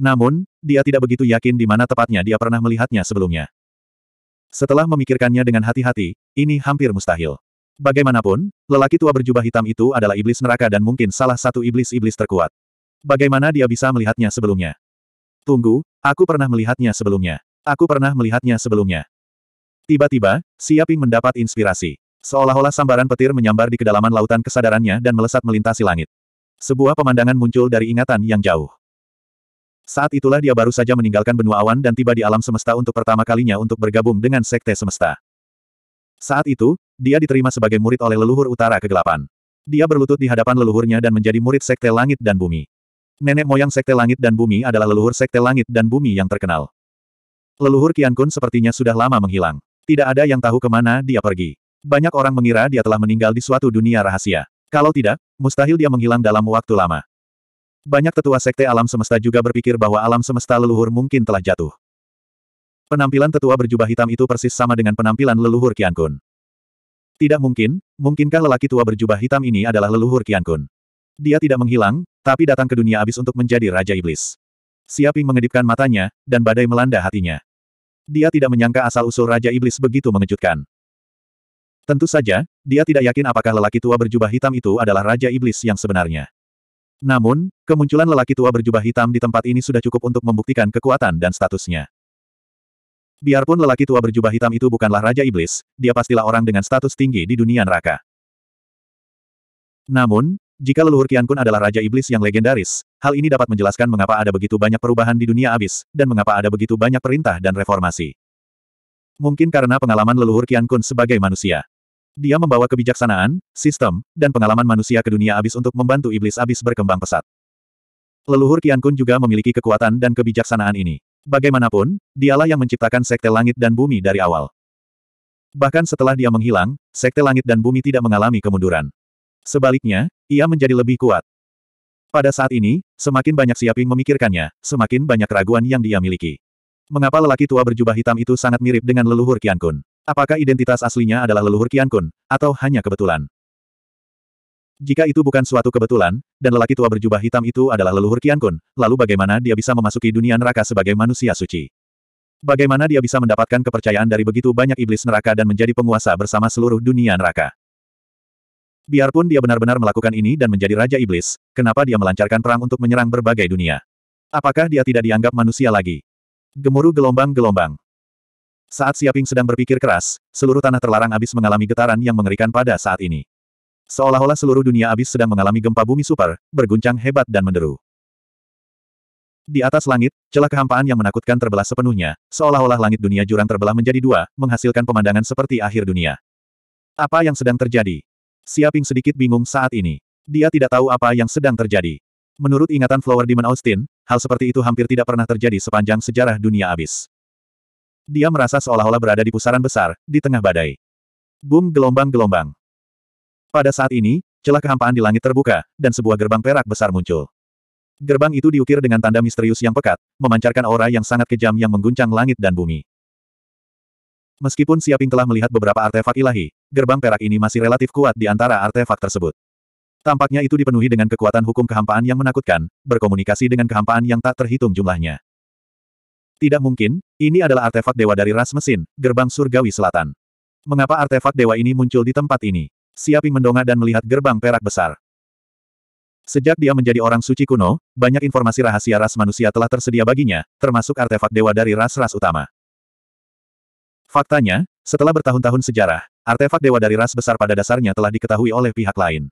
Namun, dia tidak begitu yakin di mana tepatnya dia pernah melihatnya sebelumnya. Setelah memikirkannya dengan hati-hati, ini hampir mustahil. Bagaimanapun, lelaki tua berjubah hitam itu adalah iblis neraka dan mungkin salah satu iblis-iblis terkuat. Bagaimana dia bisa melihatnya sebelumnya? Tunggu, aku pernah melihatnya sebelumnya. Aku pernah melihatnya sebelumnya. Tiba-tiba, Siaping mendapat inspirasi. Seolah-olah sambaran petir menyambar di kedalaman lautan kesadarannya dan melesat melintasi langit. Sebuah pemandangan muncul dari ingatan yang jauh. Saat itulah dia baru saja meninggalkan benua awan dan tiba di alam semesta untuk pertama kalinya untuk bergabung dengan Sekte Semesta. Saat itu, dia diterima sebagai murid oleh leluhur utara kegelapan. Dia berlutut di hadapan leluhurnya dan menjadi murid Sekte Langit dan Bumi. Nenek moyang Sekte Langit dan Bumi adalah leluhur Sekte Langit dan Bumi yang terkenal. Leluhur Qian Kun sepertinya sudah lama menghilang. Tidak ada yang tahu kemana dia pergi. Banyak orang mengira dia telah meninggal di suatu dunia rahasia. Kalau tidak, mustahil dia menghilang dalam waktu lama. Banyak tetua sekte alam semesta juga berpikir bahwa alam semesta leluhur mungkin telah jatuh. Penampilan tetua berjubah hitam itu persis sama dengan penampilan leluhur Qian Kun. Tidak mungkin, mungkinkah lelaki tua berjubah hitam ini adalah leluhur Qian Kun? Dia tidak menghilang, tapi datang ke dunia abis untuk menjadi Raja Iblis. Siaping mengedipkan matanya, dan badai melanda hatinya. Dia tidak menyangka asal-usul Raja Iblis begitu mengejutkan. Tentu saja, dia tidak yakin apakah lelaki tua berjubah hitam itu adalah Raja Iblis yang sebenarnya. Namun, kemunculan lelaki tua berjubah hitam di tempat ini sudah cukup untuk membuktikan kekuatan dan statusnya. Biarpun lelaki tua berjubah hitam itu bukanlah Raja Iblis, dia pastilah orang dengan status tinggi di dunia neraka. Namun, jika leluhur Kian Kun adalah Raja Iblis yang legendaris, hal ini dapat menjelaskan mengapa ada begitu banyak perubahan di dunia abis, dan mengapa ada begitu banyak perintah dan reformasi. Mungkin karena pengalaman leluhur Kian Kun sebagai manusia. Dia membawa kebijaksanaan, sistem, dan pengalaman manusia ke dunia abis untuk membantu iblis abis berkembang pesat. Leluhur Kian Kun juga memiliki kekuatan dan kebijaksanaan ini. Bagaimanapun, dialah yang menciptakan sekte langit dan bumi dari awal. Bahkan setelah dia menghilang, sekte langit dan bumi tidak mengalami kemunduran. Sebaliknya, ia menjadi lebih kuat. Pada saat ini, semakin banyak Siaping memikirkannya, semakin banyak keraguan yang dia miliki. Mengapa lelaki tua berjubah hitam itu sangat mirip dengan leluhur Qian Kun? Apakah identitas aslinya adalah leluhur Qian Kun, atau hanya kebetulan? Jika itu bukan suatu kebetulan, dan lelaki tua berjubah hitam itu adalah leluhur Qian Kun, lalu bagaimana dia bisa memasuki dunia neraka sebagai manusia suci? Bagaimana dia bisa mendapatkan kepercayaan dari begitu banyak iblis neraka dan menjadi penguasa bersama seluruh dunia neraka? Biarpun dia benar-benar melakukan ini dan menjadi Raja Iblis, kenapa dia melancarkan perang untuk menyerang berbagai dunia? Apakah dia tidak dianggap manusia lagi? Gemuruh gelombang-gelombang. Saat Siaping sedang berpikir keras, seluruh tanah terlarang abis mengalami getaran yang mengerikan pada saat ini. Seolah-olah seluruh dunia abis sedang mengalami gempa bumi super, berguncang hebat dan menderu. Di atas langit, celah kehampaan yang menakutkan terbelah sepenuhnya, seolah-olah langit dunia jurang terbelah menjadi dua, menghasilkan pemandangan seperti akhir dunia. Apa yang sedang terjadi? Siaping sedikit bingung saat ini. Dia tidak tahu apa yang sedang terjadi. Menurut ingatan Flower Demon Austin, hal seperti itu hampir tidak pernah terjadi sepanjang sejarah dunia abis. Dia merasa seolah-olah berada di pusaran besar, di tengah badai. Boom gelombang-gelombang. Pada saat ini, celah kehampaan di langit terbuka, dan sebuah gerbang perak besar muncul. Gerbang itu diukir dengan tanda misterius yang pekat, memancarkan aura yang sangat kejam yang mengguncang langit dan bumi. Meskipun Siaping telah melihat beberapa artefak ilahi, gerbang perak ini masih relatif kuat di antara artefak tersebut. Tampaknya itu dipenuhi dengan kekuatan hukum kehampaan yang menakutkan, berkomunikasi dengan kehampaan yang tak terhitung jumlahnya. Tidak mungkin, ini adalah artefak dewa dari ras mesin, gerbang surgawi selatan. Mengapa artefak dewa ini muncul di tempat ini? Siaping mendongak dan melihat gerbang perak besar. Sejak dia menjadi orang suci kuno, banyak informasi rahasia ras manusia telah tersedia baginya, termasuk artefak dewa dari ras-ras utama. Faktanya, setelah bertahun-tahun sejarah, artefak dewa dari ras besar pada dasarnya telah diketahui oleh pihak lain.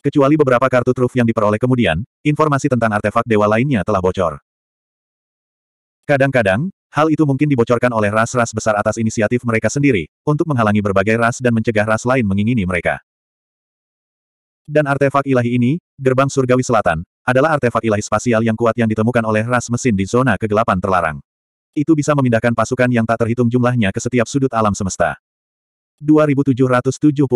Kecuali beberapa kartu truf yang diperoleh kemudian, informasi tentang artefak dewa lainnya telah bocor. Kadang-kadang, hal itu mungkin dibocorkan oleh ras-ras besar atas inisiatif mereka sendiri, untuk menghalangi berbagai ras dan mencegah ras lain mengingini mereka. Dan artefak ilahi ini, gerbang surgawi selatan, adalah artefak ilahi spasial yang kuat yang ditemukan oleh ras mesin di zona kegelapan terlarang. Itu bisa memindahkan pasukan yang tak terhitung jumlahnya ke setiap sudut alam semesta. 2770.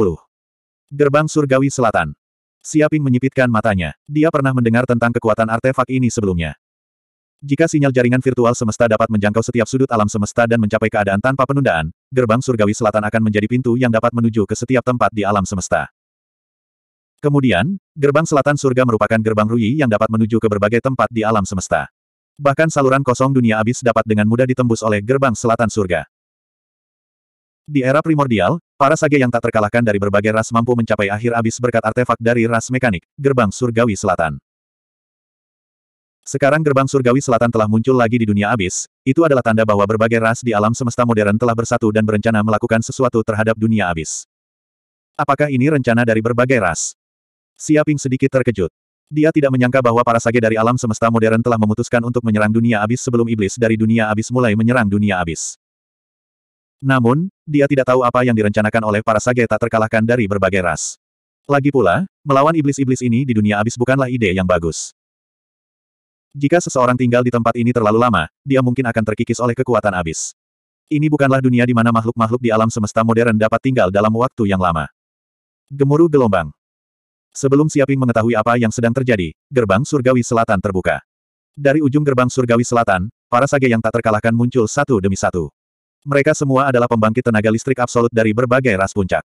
Gerbang Surgawi Selatan. Siaping menyipitkan matanya. Dia pernah mendengar tentang kekuatan artefak ini sebelumnya. Jika sinyal jaringan virtual semesta dapat menjangkau setiap sudut alam semesta dan mencapai keadaan tanpa penundaan, gerbang surgawi selatan akan menjadi pintu yang dapat menuju ke setiap tempat di alam semesta. Kemudian, gerbang selatan surga merupakan gerbang Rui yang dapat menuju ke berbagai tempat di alam semesta. Bahkan saluran kosong dunia abis dapat dengan mudah ditembus oleh gerbang selatan surga. Di era primordial, para sage yang tak terkalahkan dari berbagai ras mampu mencapai akhir abis berkat artefak dari ras mekanik, gerbang surgawi selatan. Sekarang gerbang surgawi selatan telah muncul lagi di dunia abis, itu adalah tanda bahwa berbagai ras di alam semesta modern telah bersatu dan berencana melakukan sesuatu terhadap dunia abis. Apakah ini rencana dari berbagai ras? Siaping sedikit terkejut. Dia tidak menyangka bahwa para sage dari alam semesta modern telah memutuskan untuk menyerang dunia abis sebelum iblis dari dunia abis mulai menyerang dunia abis. Namun, dia tidak tahu apa yang direncanakan oleh para sage tak terkalahkan dari berbagai ras. Lagi pula, melawan iblis-iblis ini di dunia abis bukanlah ide yang bagus. Jika seseorang tinggal di tempat ini terlalu lama, dia mungkin akan terkikis oleh kekuatan abis. Ini bukanlah dunia di mana makhluk-makhluk di alam semesta modern dapat tinggal dalam waktu yang lama. Gemuruh gelombang. Sebelum Siaping mengetahui apa yang sedang terjadi, gerbang surgawi selatan terbuka. Dari ujung gerbang surgawi selatan, para sage yang tak terkalahkan muncul satu demi satu. Mereka semua adalah pembangkit tenaga listrik absolut dari berbagai ras puncak.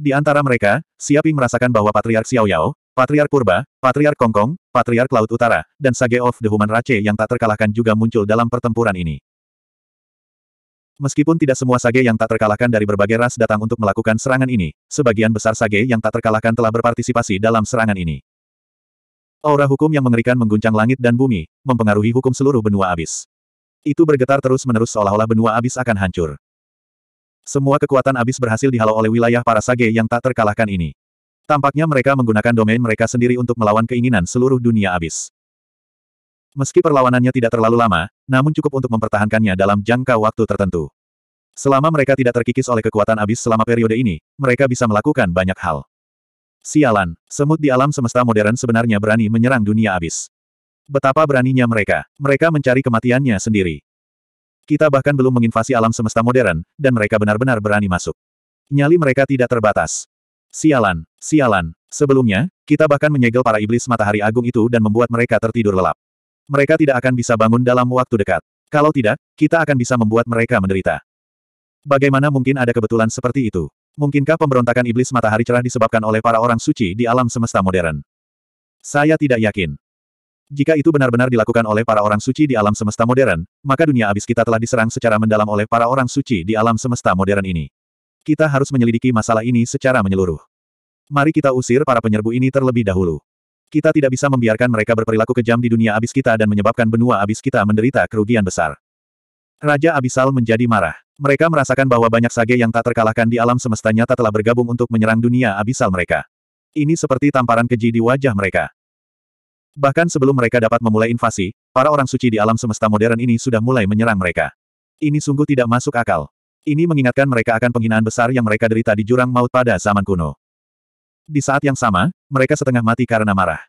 Di antara mereka, Siaping merasakan bahwa Patriark Xiao Yao, Patriark Purba, Patriark Kongkong, Patriark Laut Utara, dan Sage of the Human Race yang tak terkalahkan juga muncul dalam pertempuran ini. Meskipun tidak semua sage yang tak terkalahkan dari berbagai ras datang untuk melakukan serangan ini, sebagian besar sage yang tak terkalahkan telah berpartisipasi dalam serangan ini. Aura hukum yang mengerikan mengguncang langit dan bumi, mempengaruhi hukum seluruh benua abis. Itu bergetar terus-menerus seolah-olah benua abis akan hancur. Semua kekuatan abis berhasil dihalau oleh wilayah para sage yang tak terkalahkan ini. Tampaknya mereka menggunakan domain mereka sendiri untuk melawan keinginan seluruh dunia abis. Meski perlawanannya tidak terlalu lama, namun cukup untuk mempertahankannya dalam jangka waktu tertentu. Selama mereka tidak terkikis oleh kekuatan abis selama periode ini, mereka bisa melakukan banyak hal. Sialan, semut di alam semesta modern sebenarnya berani menyerang dunia abis. Betapa beraninya mereka, mereka mencari kematiannya sendiri. Kita bahkan belum menginvasi alam semesta modern, dan mereka benar-benar berani masuk. Nyali mereka tidak terbatas. Sialan, sialan. Sebelumnya, kita bahkan menyegel para iblis matahari agung itu dan membuat mereka tertidur lelap mereka tidak akan bisa bangun dalam waktu dekat. Kalau tidak, kita akan bisa membuat mereka menderita. Bagaimana mungkin ada kebetulan seperti itu? Mungkinkah pemberontakan iblis matahari cerah disebabkan oleh para orang suci di alam semesta modern? Saya tidak yakin. Jika itu benar-benar dilakukan oleh para orang suci di alam semesta modern, maka dunia abis kita telah diserang secara mendalam oleh para orang suci di alam semesta modern ini. Kita harus menyelidiki masalah ini secara menyeluruh. Mari kita usir para penyerbu ini terlebih dahulu. Kita tidak bisa membiarkan mereka berperilaku kejam di dunia abis kita dan menyebabkan benua abis kita menderita kerugian besar. Raja Abisal menjadi marah. Mereka merasakan bahwa banyak sage yang tak terkalahkan di alam semesta nyata telah bergabung untuk menyerang dunia abisal mereka. Ini seperti tamparan keji di wajah mereka. Bahkan sebelum mereka dapat memulai invasi, para orang suci di alam semesta modern ini sudah mulai menyerang mereka. Ini sungguh tidak masuk akal. Ini mengingatkan mereka akan penghinaan besar yang mereka derita di jurang maut pada zaman kuno. Di saat yang sama, mereka setengah mati karena marah.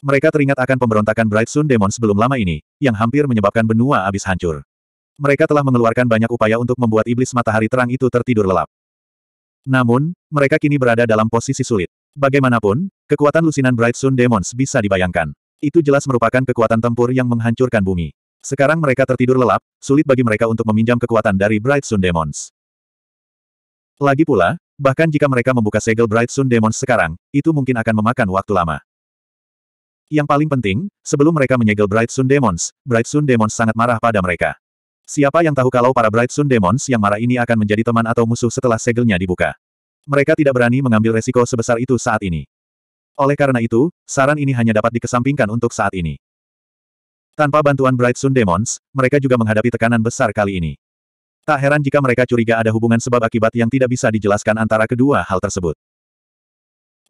Mereka teringat akan pemberontakan Bright Sun Demon sebelum lama ini, yang hampir menyebabkan benua abis hancur. Mereka telah mengeluarkan banyak upaya untuk membuat iblis matahari terang itu tertidur lelap. Namun, mereka kini berada dalam posisi sulit. Bagaimanapun, kekuatan lusinan Bright Sun Demons bisa dibayangkan. Itu jelas merupakan kekuatan tempur yang menghancurkan bumi. Sekarang mereka tertidur lelap, sulit bagi mereka untuk meminjam kekuatan dari Bright Sun Demons. Lagi pula, bahkan jika mereka membuka segel Bright Sun Demons sekarang, itu mungkin akan memakan waktu lama. Yang paling penting, sebelum mereka menyegel Bright Sun Demons, Bright Sun Demons sangat marah pada mereka. Siapa yang tahu kalau para Bright Sun Demons yang marah ini akan menjadi teman atau musuh setelah segelnya dibuka. Mereka tidak berani mengambil resiko sebesar itu saat ini. Oleh karena itu, saran ini hanya dapat dikesampingkan untuk saat ini. Tanpa bantuan Bright Sun Demons, mereka juga menghadapi tekanan besar kali ini. Tak heran jika mereka curiga ada hubungan sebab-akibat yang tidak bisa dijelaskan antara kedua hal tersebut.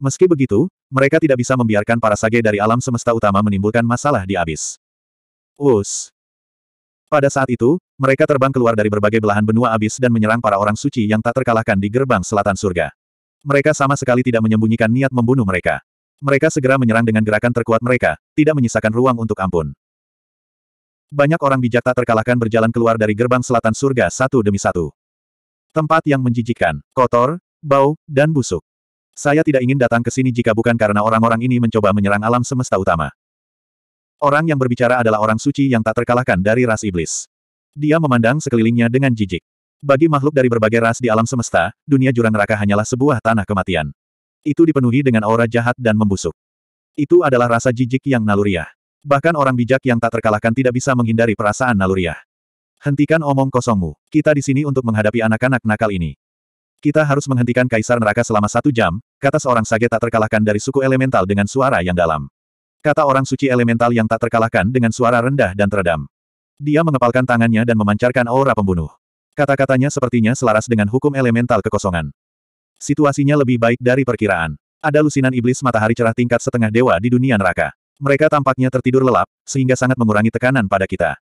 Meski begitu, mereka tidak bisa membiarkan para sage dari alam semesta utama menimbulkan masalah di abis. Us. Pada saat itu, mereka terbang keluar dari berbagai belahan benua abis dan menyerang para orang suci yang tak terkalahkan di gerbang selatan surga. Mereka sama sekali tidak menyembunyikan niat membunuh mereka. Mereka segera menyerang dengan gerakan terkuat mereka, tidak menyisakan ruang untuk ampun. Banyak orang bijak tak terkalahkan berjalan keluar dari gerbang selatan surga satu demi satu. Tempat yang menjijikan, kotor, bau, dan busuk. Saya tidak ingin datang ke sini jika bukan karena orang-orang ini mencoba menyerang alam semesta utama. Orang yang berbicara adalah orang suci yang tak terkalahkan dari ras iblis. Dia memandang sekelilingnya dengan jijik. Bagi makhluk dari berbagai ras di alam semesta, dunia jurang neraka hanyalah sebuah tanah kematian. Itu dipenuhi dengan aura jahat dan membusuk. Itu adalah rasa jijik yang naluriah. Bahkan orang bijak yang tak terkalahkan tidak bisa menghindari perasaan naluriah. Hentikan omong kosongmu. Kita di sini untuk menghadapi anak-anak nakal ini. Kita harus menghentikan kaisar neraka selama satu jam, kata seorang sage tak terkalahkan dari suku elemental dengan suara yang dalam. Kata orang suci elemental yang tak terkalahkan dengan suara rendah dan teredam. Dia mengepalkan tangannya dan memancarkan aura pembunuh. Kata-katanya sepertinya selaras dengan hukum elemental kekosongan. Situasinya lebih baik dari perkiraan. Ada lusinan iblis matahari cerah tingkat setengah dewa di dunia neraka. Mereka tampaknya tertidur lelap, sehingga sangat mengurangi tekanan pada kita.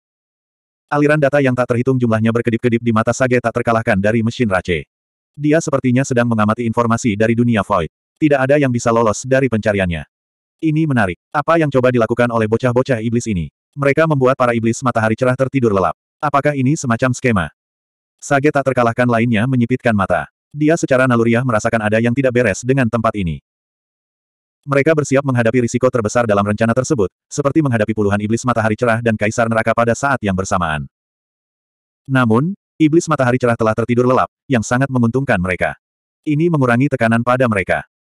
Aliran data yang tak terhitung jumlahnya berkedip-kedip di mata Sage tak terkalahkan dari mesin Rache. Dia sepertinya sedang mengamati informasi dari dunia void. Tidak ada yang bisa lolos dari pencariannya. Ini menarik. Apa yang coba dilakukan oleh bocah-bocah iblis ini? Mereka membuat para iblis matahari cerah tertidur lelap. Apakah ini semacam skema? Sage tak terkalahkan lainnya menyipitkan mata. Dia secara naluriah merasakan ada yang tidak beres dengan tempat ini. Mereka bersiap menghadapi risiko terbesar dalam rencana tersebut, seperti menghadapi puluhan iblis matahari cerah dan kaisar neraka pada saat yang bersamaan. Namun, iblis matahari cerah telah tertidur lelap, yang sangat menguntungkan mereka. Ini mengurangi tekanan pada mereka.